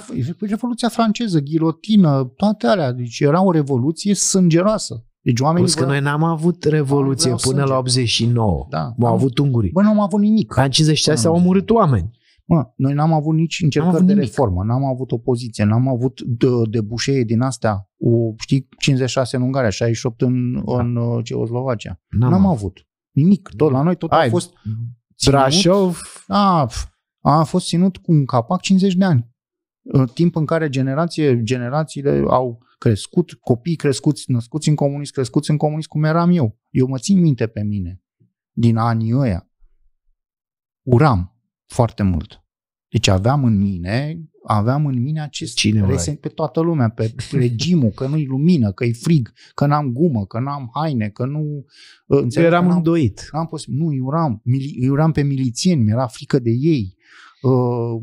Revoluția franceză, ghilotină, toate alea. Deci era o revoluție sângeroasă. Deci oamenii... Plus că vă... noi n-am avut revoluție până sânge. la 89. Da, au am, avut ungurii. Bă, n-am avut nimic. În 56 au omorât oameni. Mă, noi n-am avut nici încercări avut de nimic. reformă, n-am avut opoziție, n-am avut de, de din astea, o, știi, 56 în Ungaria, 68 în, da. în uh, Ceoslovacia. N-am, n-am avut. avut. Nimic. Tot la noi tot Ai, a fost ținut, Brașov. A, da, a fost ținut cu un capac 50 de ani. Timp în care generație, generațiile au crescut, copii crescuți, născuți în comunism, crescuți în comunism cum eram eu. Eu mă țin minte pe mine din anii ăia. Uram foarte mult. Deci aveam în mine, aveam în mine acest Cine resent pe toată lumea, pe regimul, că nu-i lumină, că-i frig, că n-am gumă, că n-am haine, că nu... Ă, Înțeleg, eram că n-am, îndoit. N-am pos- nu, îi uram, mili- îi uram pe milițieni, mi-era frică de ei. Uh,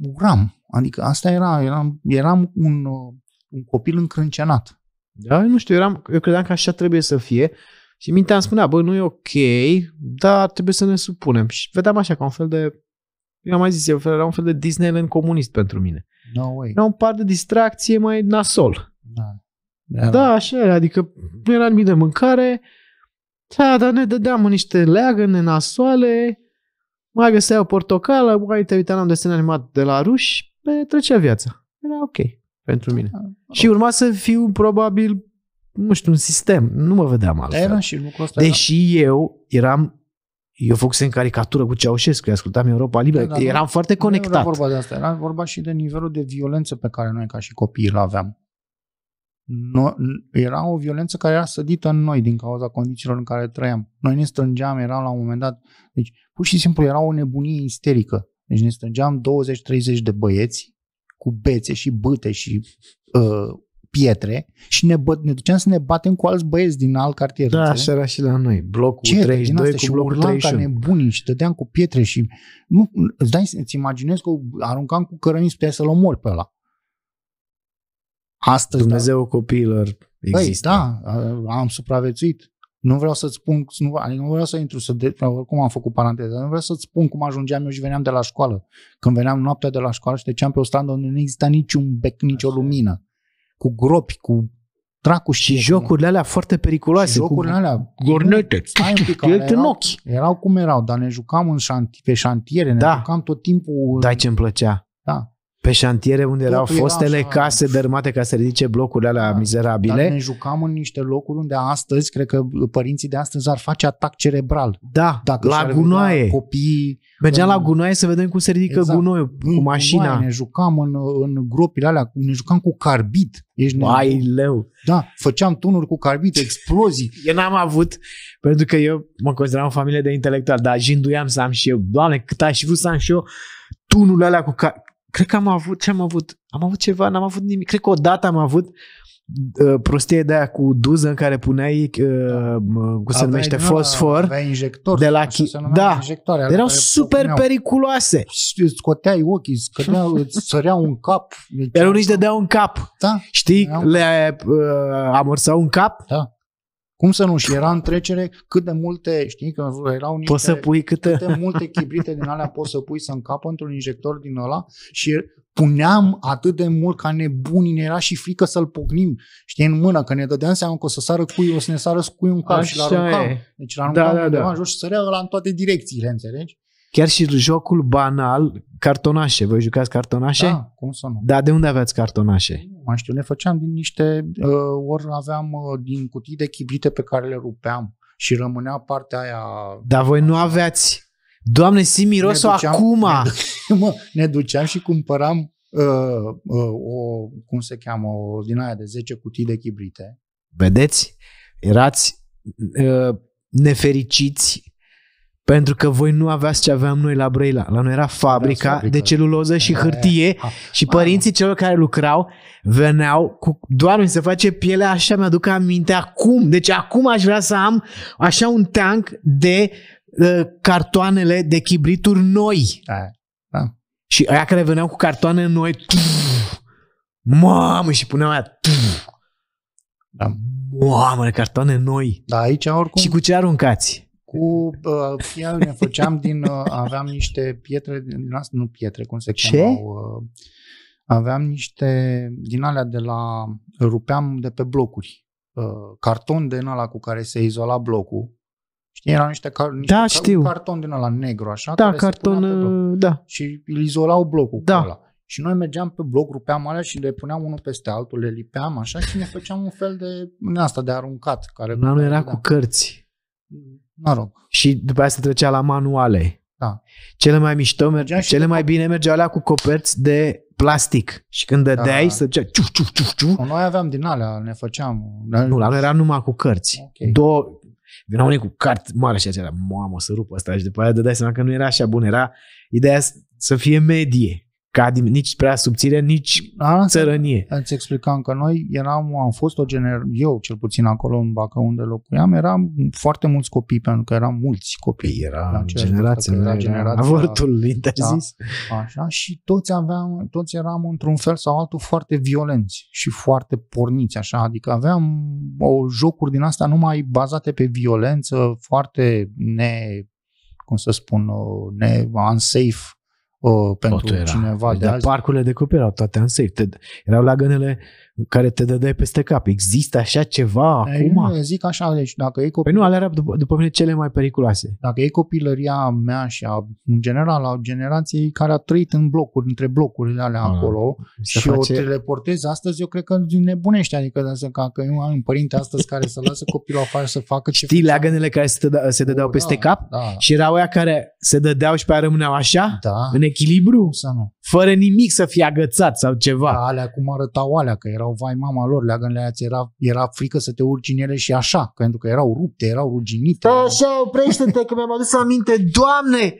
uram. Adică asta era, eram, eram un uh, un copil încrâncenat. Da, nu știu, eram, eu credeam că așa trebuie să fie și mintea îmi spunea, bă, nu e ok, dar trebuie să ne supunem. Și vedeam așa ca un fel de, eu am mai zis, era un fel de Disneyland comunist pentru mine. No way. Era un par de distracție mai nasol. Da. Da, da așa era, adică nu era nimic de mâncare, da, dar ne dădeam niște leagăne nasoale, mai găseai o portocală, mai te uitam la un desen animat de la ruși, trecea viața. Era ok pentru mine. Ah, și urma să fiu probabil, nu știu, un sistem. Nu mă vedeam altfel. Era și lucrul ăsta. Da. Deși era. eu eram eu făcusem caricatură cu Ceaușescu, eu ascultam Europa Liberă, da, da, da. eram da, foarte conectat. Nu era vorba de asta, era vorba și de nivelul de violență pe care noi ca și copii îl aveam. No, era o violență care era sădită în noi din cauza condițiilor în care trăiam. Noi ne strângeam, era la un moment dat, deci pur și simplu era o nebunie isterică. Deci ne strângeam 20-30 de băieți cu bețe și băte și uh, pietre și ne, bă, ne duceam să ne batem cu alți băieți din alt cartier. Da, așa era și la noi. Blocul Ce, 32 cu și blocul 31. ca nebunii și dădeam cu pietre și nu, îți dai, să-ți imaginezi că aruncam cu cărămiți, să să-l omori pe ăla. Astăzi, da. Dumnezeu da. copiilor există. Păi, da, am supraviețuit. Nu vreau să-ți spun, nu, adică nu vreau să intru, să de, oricum am făcut paranteză, nu vreau să-ți spun cum ajungeam eu și veneam de la școală. Când veneam noaptea de la școală și treceam pe o stradă unde nu exista niciun bec, nicio Așa. lumină. Cu gropi, cu dracu și jocurile alea foarte periculoase. Și jocurile cu... alea. Gornete. Stai un pic, erau, în ochi. Erau cum erau, dar ne jucam în șanti, pe șantiere, ne da. jucam tot timpul. Da, ce-mi plăcea. Da pe șantiere unde Totul erau fostele era așa, case dărâmate ca să ridice blocurile alea da, mizerabile. Dar ne jucam în niște locuri unde astăzi, cred că părinții de astăzi ar face atac cerebral. Da, dacă la gunoaie. Copii. Mergeam în... la gunoaie să vedem cum se ridică exact, gunoiul cu mașina. Gunoaie, ne jucam în, în gropile alea, ne jucam cu carbid. Ești Mai leu. Da, făceam tunuri cu carbid, explozii. eu n-am avut, pentru că eu mă consideram o familie de intelectual, dar jinduiam să am și eu. Doamne, cât aș vrut să am și eu tunurile alea cu car- cred că am avut, ce am avut? Am avut ceva, n-am avut nimic. Cred că odată am avut uh, prostie de aia cu duză în care puneai uh, da. cum se numește aveai, fosfor aveai injector, de la chi... da, injectoare erau super puneau. periculoase scoteai ochii, scăteau, îți săreau un cap deci erau nici dea un cap da, știi, da. le uh, amorsau un cap da. Cum să nu? Și era în trecere cât de multe, știi, că erau niște, poți să pui câte... câte multe chibrite din alea poți să pui să încapă într-un injector din ăla și puneam atât de mult ca nebuni, ne era și frică să-l pocnim, știi, în mână, că ne dădeam seama că o să sară cui, o să ne sară cu un cap Așa și l-aruncam. E. Deci l-aruncam da, da, da. jos și sărea ăla în toate direcțiile, înțelegi? Chiar și jocul banal, cartonașe. Voi jucați cartonașe? Da, cum să nu. Dar de unde aveați cartonașe? Nu mai știu, ne făceam din niște... Uh, ori aveam uh, din cutii de chibrite pe care le rupeam și rămânea partea aia... Dar voi nu aveați... Doamne, simt mirosul ne duceam, acum! Ne, duceam, mă, ne duceam și cumpăram uh, uh, o... cum se cheamă? O din aia de 10 cutii de chibrite. Vedeți? Erați uh, nefericiți pentru că voi nu aveați ce aveam noi la Brăila. La noi era fabrica, fabrica de celuloză și hârtie a, și părinții a, celor care lucrau veneau cu... Doar mi se face pielea așa, mi-aduc aminte acum. Deci acum aș vrea să am așa un tank de uh, cartoanele de chibrituri noi. Aia, da. Și aia care veneau cu cartoane noi... mamă! Și puneau aia... Tf, da. Mamă, cartoane noi! Da, aici oricum... Și cu ce aruncați? cu uh, el ne făceam din, uh, aveam niște pietre, din astea, nu pietre, cum se Ce? chemau, uh, aveam niște din alea de la, rupeam de pe blocuri, uh, carton de ăla cu care se izola blocul, Știi, erau niște, car- niște da, știu. carton din ăla negru, așa, da, care carton, se uh, da. și îl izolau blocul da. cu ăla. Și noi mergeam pe bloc, rupeam alea și le puneam unul peste altul, le lipeam așa și ne făceam un fel de asta de aruncat. Care nu era da. cu cărți. Mm rog. Și după aceea se trecea la manuale. Da. Cele mai mișto merge, cele mai bine mergeau alea cu coperți de plastic. Și când da. dădeai, da. zicea ciu, ciu, ciu, ciu. O, Noi aveam din alea, ne făceam. Nu, la noi era numai cu cărți. Okay. Două, Veneau unii cu cart mare și aceea, mamă, să rup asta și după aia dădeai seama că nu era așa bun, era ideea să fie medie ca nici prea subțire, nici A, da. țărănie. Îți explicam că noi eram, am fost o generație, eu cel puțin acolo în Bacă unde locuiam, eram foarte mulți copii, pentru că eram mulți copii. Păi era generația, era generația, avortul interzis. Da, așa, și toți, aveam, toți eram într-un fel sau altul foarte violenți și foarte porniți, așa, adică aveam o jocuri din astea numai bazate pe violență, foarte ne, cum să spun, ne unsafe uh, pentru era. cineva de, de azi. Parcurile de copii erau toate unsafe. Erau la gânele care te dădeai peste cap. Există așa ceva Ei, acum? Nu, zic așa, deci dacă e copil... Păi nu, alea erau după, după mine cele mai periculoase. Dacă e copilăria mea și a, în general a generației care a trăit în blocuri, între blocurile alea a, ah, acolo și face... o teleportezi astăzi, eu cred că nebunește, adică de ca că eu am un părinte astăzi care să lasă copilul afară să facă ce Știi leagănele care se, dă, se dădeau o, oh, peste da, cap? Da. Și erau aia care se dădeau și pe aia rămâneau așa? Da. În echilibru? Să nu fără nimic să fie agățat sau ceva. Da, alea cum arătau alea, că erau vai mama lor, leagăn alea, era, era frică să te urci în ele și așa, pentru că erau rupte, erau ruginite. Da, așa, oprește-te că mi-am adus aminte, Doamne!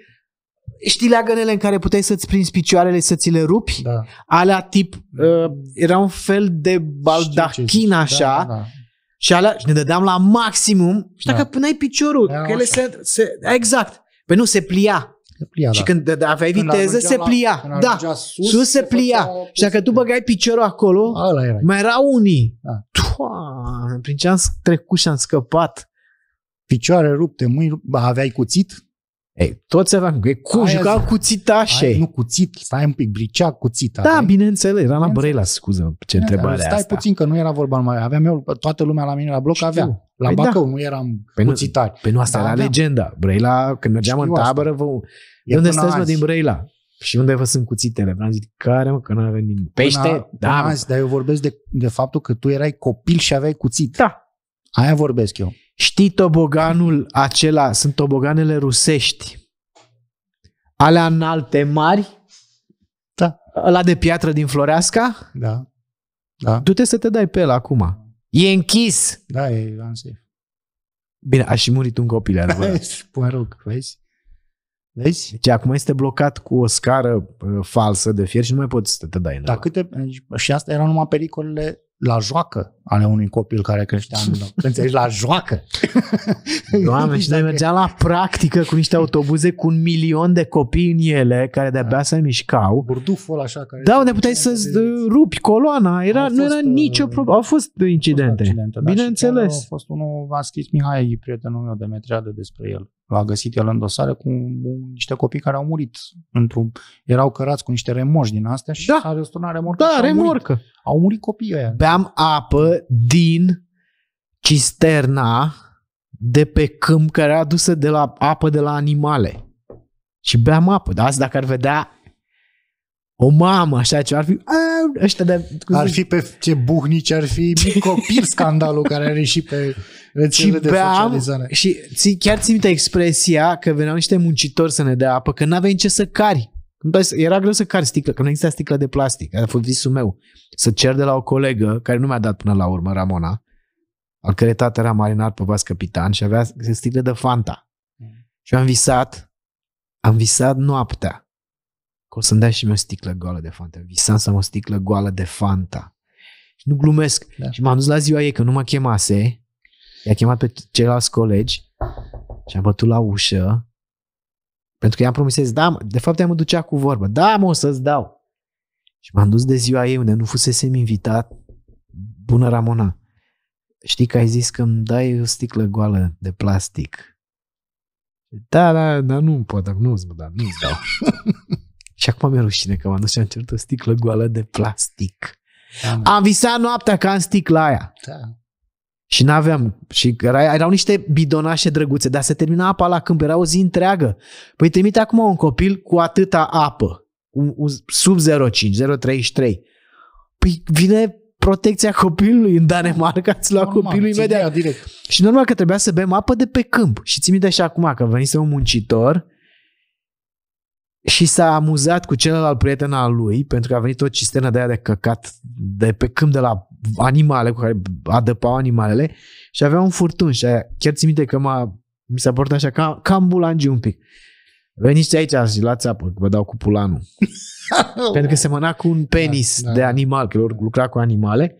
Știi leagănele în care puteai să-ți prinzi picioarele să ți le rupi? Da. Alea tip, da. uh, era un fel de baldachin așa, da, da. Și, alea, și ne dădeam la maximum și dacă da. puneai piciorul, da, că ele se, se... Exact. Păi nu, se plia. Se plia, și da. când aveai viteză, se plia. La, da, sus, sus se, se plia. Și dacă tu băgai piciorul acolo, Ala era. mai erau unii. Da. Toa, prin ce am trecut și am scăpat. Picioare rupte, mâini rupte. Aveai cuțit? Ei, toți aveam cu cu jucau cuțitașe. Ai, nu cuțit, stai un pic, bricea cuțit, Da, bineînțeles, era la Brăila, scuză ce întrebare Stai asta. puțin că nu era vorba numai, aveam eu, toată lumea la mine la bloc Știu. avea. La păi Bacău da. nu eram păi cuțitari. Pe păi nu, asta da, era legenda. Brăila, când mergeam Știu în tabără, vă, de unde sunteți, mă, din Brăila? Și unde vă sunt cuțitele? Vreau zic, care mă, că nu avem nimic. Pește? Păi, până, da. Până azi, dar eu vorbesc de, de faptul că tu erai copil și aveai cuțit. Da. Aia vorbesc eu. Știi toboganul acela, sunt toboganele rusești. Alea înalte mari. Da. Ăla de piatră din Floreasca. Da. da. Du-te să te dai pe el acum. E închis. Da, e unsafe. Bine, aș și murit un copil, adevărat. mă rog, vezi? Vezi? Deci acum este blocat cu o scară uh, falsă de fier și nu mai poți să te dai în da, câte, deci, Și asta erau numai pericolele la joacă ale unui copil care creștea în Înțelegi? La joacă. Doamne, și noi exact. mergeam la practică cu niște autobuze cu un milion de copii în ele care de-abia da. se mișcau. Burduful așa care... Da, unde puteai să-ți rupi coloana. Era, fost, nu era uh, nicio problemă. Au fost incidente. Fost accidente, da, Bineînțeles. Da, a fost unul, a scris Mihai, prietenul meu de metriadă despre el L-a găsit el în dosare cu niște copii care au murit. Într-un, erau cărați cu niște remorci din astea și da. s-a răsturnat remorca. Da, remorcă. Au murit, au murit copiii ăia. Beam apă din cisterna de pe câmp care era adusă de la apă de la animale. Și beam apă. Da? Asta dacă ar vedea o mamă așa ce ar fi... A, ăștia de... Ar fi pe ce buhnici, ar fi mic copil scandalul care are și pe rețelele de beam, socializare. Și ți, chiar ți minte expresia că veneau niște muncitori să ne dea apă, că n-aveai ce să cari. Era greu să cari sticlă, că nu exista sticlă de plastic. A fost visul meu. Să cer de la o colegă, care nu mi-a dat până la urmă, Ramona, al cărei tată era marinar pe vas capitan și avea sticlă de Fanta. Mm. Și am visat, am visat noaptea că o să-mi dea și mie o sticlă goală de Fanta. Visam să am o sticlă goală de Fanta. Și nu glumesc. Da. Și m-am dus la ziua ei, că nu mă chemase. I-a chemat pe ceilalți colegi și am bătut la ușă. Pentru că i-am să da, de fapt i-am ducea cu vorbă. Da, mă, o să-ți dau. Și m-am dus de ziua ei unde nu fusesem invitat. Bună, Ramona. Știi că ai zis că îmi dai o sticlă goală de plastic. Da, da, dar nu pot, nu-ți, nu-ți dau. Și acum mi-e rușine că m-am dus și am cerut o sticlă goală de plastic. Da, am visat noaptea ca în sticla aia. Da. Și n-aveam, și erau niște bidonașe drăguțe, dar se termina apa la câmp, era o zi întreagă. Păi trimite acum un copil cu atâta apă, un, un, sub 0,5, 0,33. Păi vine protecția copilului în Danemarca, ați luat copilul imediat. Direct. Și normal că trebuia să bem apă de pe câmp. Și ți de și acum că venise un muncitor și s-a amuzat cu celălalt prieten al lui, pentru că a venit o cisternă de aia de căcat de pe câmp de la animale cu care adăpau animalele și avea un furtun și aia, chiar ți minte că m-a, mi s-a portat așa ca, ca ambulangi un pic. Veniți aici și luați apă, că vă dau cu pulanul. pentru că semăna cu un penis da, da. de animal, că lor lucra cu animale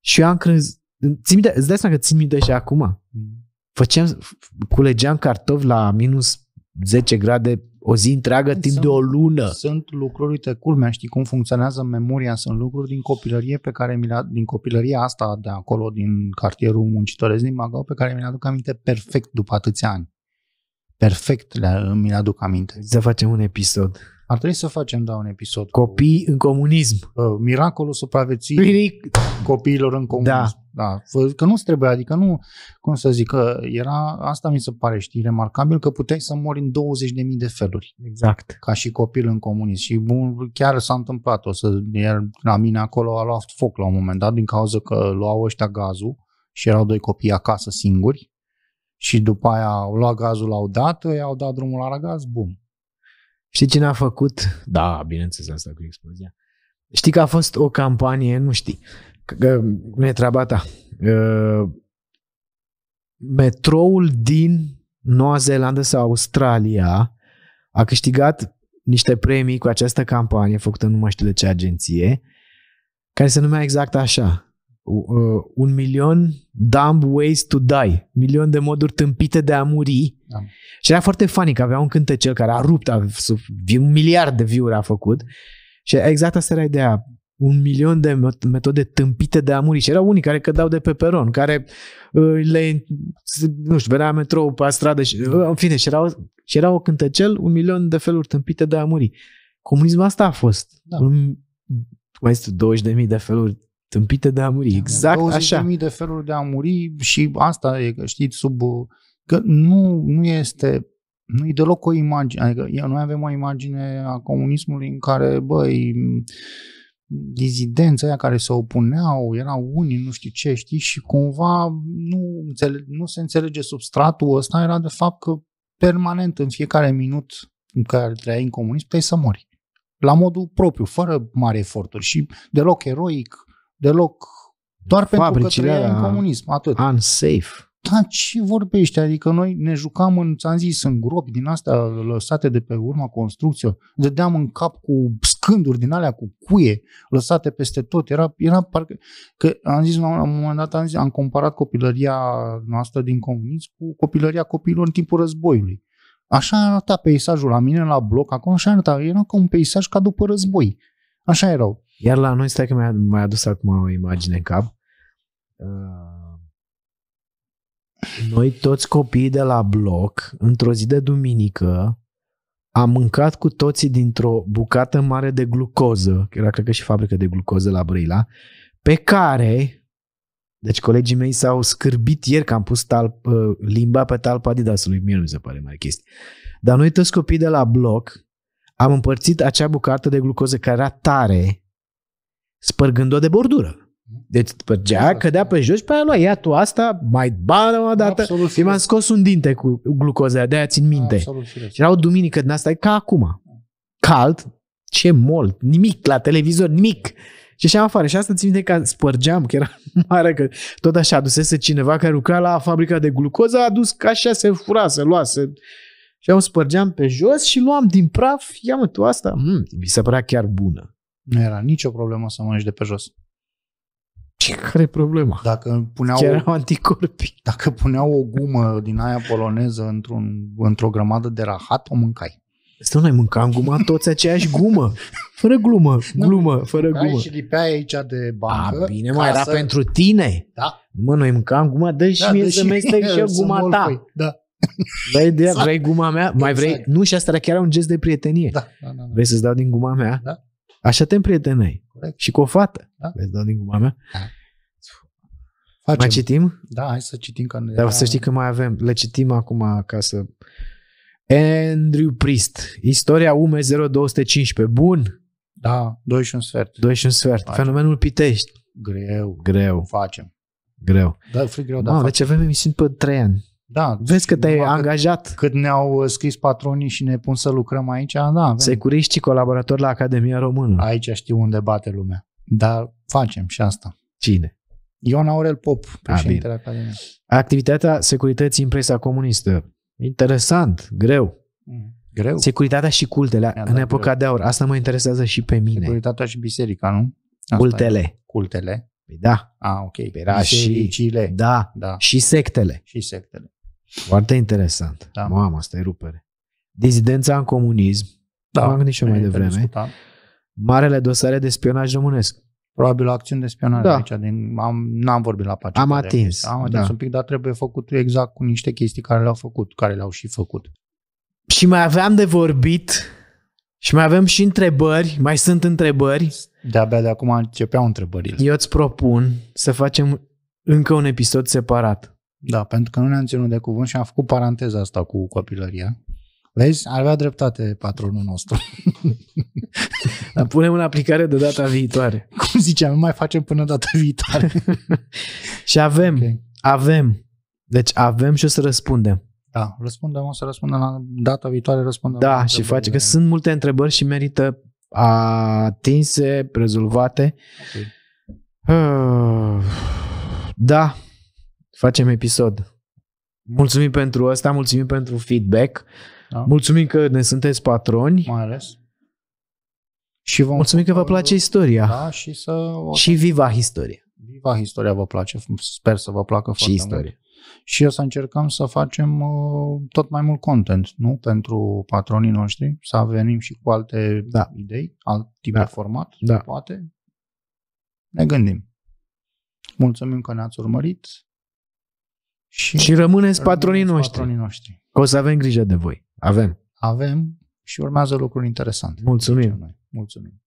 și eu am crezut, țin minte, îți dai seama că țin minte și acum. Mm. Făceam, culegeam cartofi la minus 10 grade o zi întreagă, sunt, timp de o lună. Sunt lucruri, uite, culmea, știi cum funcționează memoria, sunt lucruri din copilărie pe care mi le din copilăria asta de acolo, din cartierul muncitoresc din Magau, pe care mi le aduc aminte perfect după atâția ani. Perfect le, mi le aduc aminte. Să facem un episod. Ar trebui să facem, da, un episod. Copii cu, în comunism. Uh, miracolul supraviețuirii copiilor în da. comunism. Da da. Că nu-ți trebuie, adică nu, cum să zic, că era, asta mi se pare, știi, remarcabil, că puteai să mori în 20.000 de feluri. Exact. Ca și copil în comunism. Și bun, chiar s-a întâmplat, o să, iar la mine acolo a luat foc la un moment dat, din cauza că luau ăștia gazul și erau doi copii acasă singuri și după aia au luat gazul, la au dat, i-au dat drumul la gaz, bum. Știi cine a făcut? Da, bineînțeles asta cu explozia. Știi că a fost o campanie, nu știi, că nu e treaba ta. metroul din Noua Zeelandă sau Australia a câștigat niște premii cu această campanie făcută nu mai știu de ce agenție, care se numea exact așa. Uh, un milion dumb ways to die. Milion de moduri tâmpite de a muri. Da. Și era foarte funny că avea un cântecel care a rupt, a, un miliard de view a făcut. Și exact asta era ideea un milion de metode tâmpite de a muri și erau unii care cădeau de pe peron, care uh, le, nu știu, venea metrou pe stradă și, uh, în fine, și erau, și erau cântăcel un milion de feluri tâmpite de a muri. Comunismul asta a fost. Da. Un, mai sunt 20.000 de feluri tâmpite de a muri, da, exact 20 așa. 20.000 de feluri de a muri și asta e, că știți, sub... Uh, că nu, nu este nu e deloc o imagine, adică noi avem o imagine a comunismului în care, băi, dizidenți care se opuneau, erau unii, nu știu ce, știi, și cumva nu, înțele- nu se înțelege substratul ăsta, era de fapt că permanent în fiecare minut în care trăiai în comunism, puteai să mori. La modul propriu, fără mari eforturi și deloc eroic, deloc doar pentru că trăiai în comunism, atât. Unsafe da, ce vorbești? Adică noi ne jucam în, ți-am zis, în gropi din astea lăsate de pe urma construcțiilor, dădeam în cap cu scânduri din alea, cu cuie, lăsate peste tot. Era, era parcă, că am zis, la un moment dat am, zis, am comparat copilăria noastră din comunism cu copilăria copiilor în timpul războiului. Așa arăta peisajul la mine, la bloc, acolo așa arăta. Era ca un peisaj ca după război. Așa erau. Iar la noi, stai că mi-a, mi-a adus acum o imagine în cap. Uh noi toți copiii de la bloc, într-o zi de duminică, am mâncat cu toții dintr-o bucată mare de glucoză, era cred că și fabrică de glucoză la Brăila, pe care, deci colegii mei s-au scârbit ieri că am pus talp, uh, limba pe talpa Adidasului, mie nu mi se pare mai chestie. Dar noi toți copiii de la bloc am împărțit acea bucată de glucoză care era tare, spărgând-o de bordură. Deci pe gea exact. cădea pe jos și pe aia lua, ia tu asta, mai bană o dată. și m am scos un dinte cu glucoza, de aia țin minte. Absolut era o duminică din asta, e ca acum. Cald, ce mult, nimic la televizor, nimic. Și așa afară. Și asta țin minte că spărgeam, că era mare, că tot așa adusese cineva care lucra la fabrica de glucoză, a adus ca așa, se fura, se luase. Și am spărgeam pe jos și luam din praf, ia mă tu asta, mm, mi se părea chiar bună. Nu era nicio problemă să mănânci de pe jos. Care e problema? Dacă puneau, Chiar erau anticorpii. Dacă puneau o gumă din aia poloneză într-un, într-o grămadă de rahat, o mâncai. Stă, noi mâncam guma toți aceeași gumă. Fără glumă, glumă, nu, fără glumă. și lipeai aici de bancă. A, bine, mai era să... pentru tine. Da. Mă, noi mâncam guma, dă și da, mie să mestec și eu guma ta. Păi. Da. Da, ideea, exact. vrei guma mea? Exact. Mai vrei? Exact. Nu, și asta era chiar un gest de prietenie. Da, da, da, da. Vrei să-ți dau din guma mea? Da. Așa te împrietenei. Perfect. Și cu o fată. Da. Vezi, dau din guma mea. Da. Facem. Mai citim? Da, hai să citim. Că Dar era... să știi că mai avem. Le citim acum ca să... Andrew Priest. Istoria UM0215. Bun! Da, 2 și un sfert. 2 și un sfert. Facem. Fenomenul Pitești. Greu. Greu. Facem. Greu. Da, greu, da. Mă, deci avem emisiuni pe 3 ani. Da. Vezi că te-ai angajat. Cât, ne-au uh, scris patronii și ne pun să lucrăm aici, da. Avem. Securiști colaborator la Academia Română. Aici știu unde bate lumea. Dar facem și asta. Cine? Ion Aurel Pop, președintele A, Academiei. Activitatea securității în presa comunistă. Interesant, greu. Mm. Greu. Securitatea și cultele în epoca greu. de aur. Asta mă interesează și pe mine. Securitatea și biserica, nu? Asta cultele. E. Cultele. Păi da. A, ah, ok. Era Și, da. da. Și sectele. Și sectele. Foarte interesant. Da. Mamă, asta e rupere. Dizidența în comunism. Da, Nu am gândit și mai devreme. Discutat. Marele dosare de spionaj românesc. Probabil o acțiune de spionaj da. aici. Din, am, n-am vorbit la pace. Am atins. Am atins da. un pic, dar trebuie făcut exact cu niște chestii care le-au făcut, care le-au și făcut. Și mai aveam de vorbit și mai avem și întrebări, mai sunt întrebări. De-abia de acum începeau întrebările. Eu îți propun să facem încă un episod separat da, pentru că nu ne-am ținut de cuvânt și am făcut paranteza asta cu copilăria. Vezi, avea dreptate patronul nostru. Dar punem în aplicare de data viitoare. Cum ziceam, nu mai facem până data viitoare. și avem, okay. avem. Deci avem și o să răspundem. Da, răspundem, o să răspundem la data viitoare, răspundem. Da, și face că sunt multe întrebări și merită atinse, rezolvate. Okay. Uh, da, Facem episod. Mulțumim pentru asta, mulțumim pentru feedback. Da. Mulțumim că ne sunteți patroni. Mai ales. Și vă mulțumim că vă place istoria. Da, și să... O... Și viva istoria. Viva istoria vă place. Sper să vă placă și foarte istorie. mult și o să încercăm să facem uh, tot mai mult content, nu? Pentru patronii noștri, să venim și cu alte da. idei, alt tip da. de format, da. poate. Ne gândim. Mulțumim că ne-ați urmărit. Și, și rămâneți patronii rămâneți noștri. patronii noștri. Că o să avem grijă de voi. Avem. Avem și urmează lucruri interesante. Mulțumim. Mulțumim.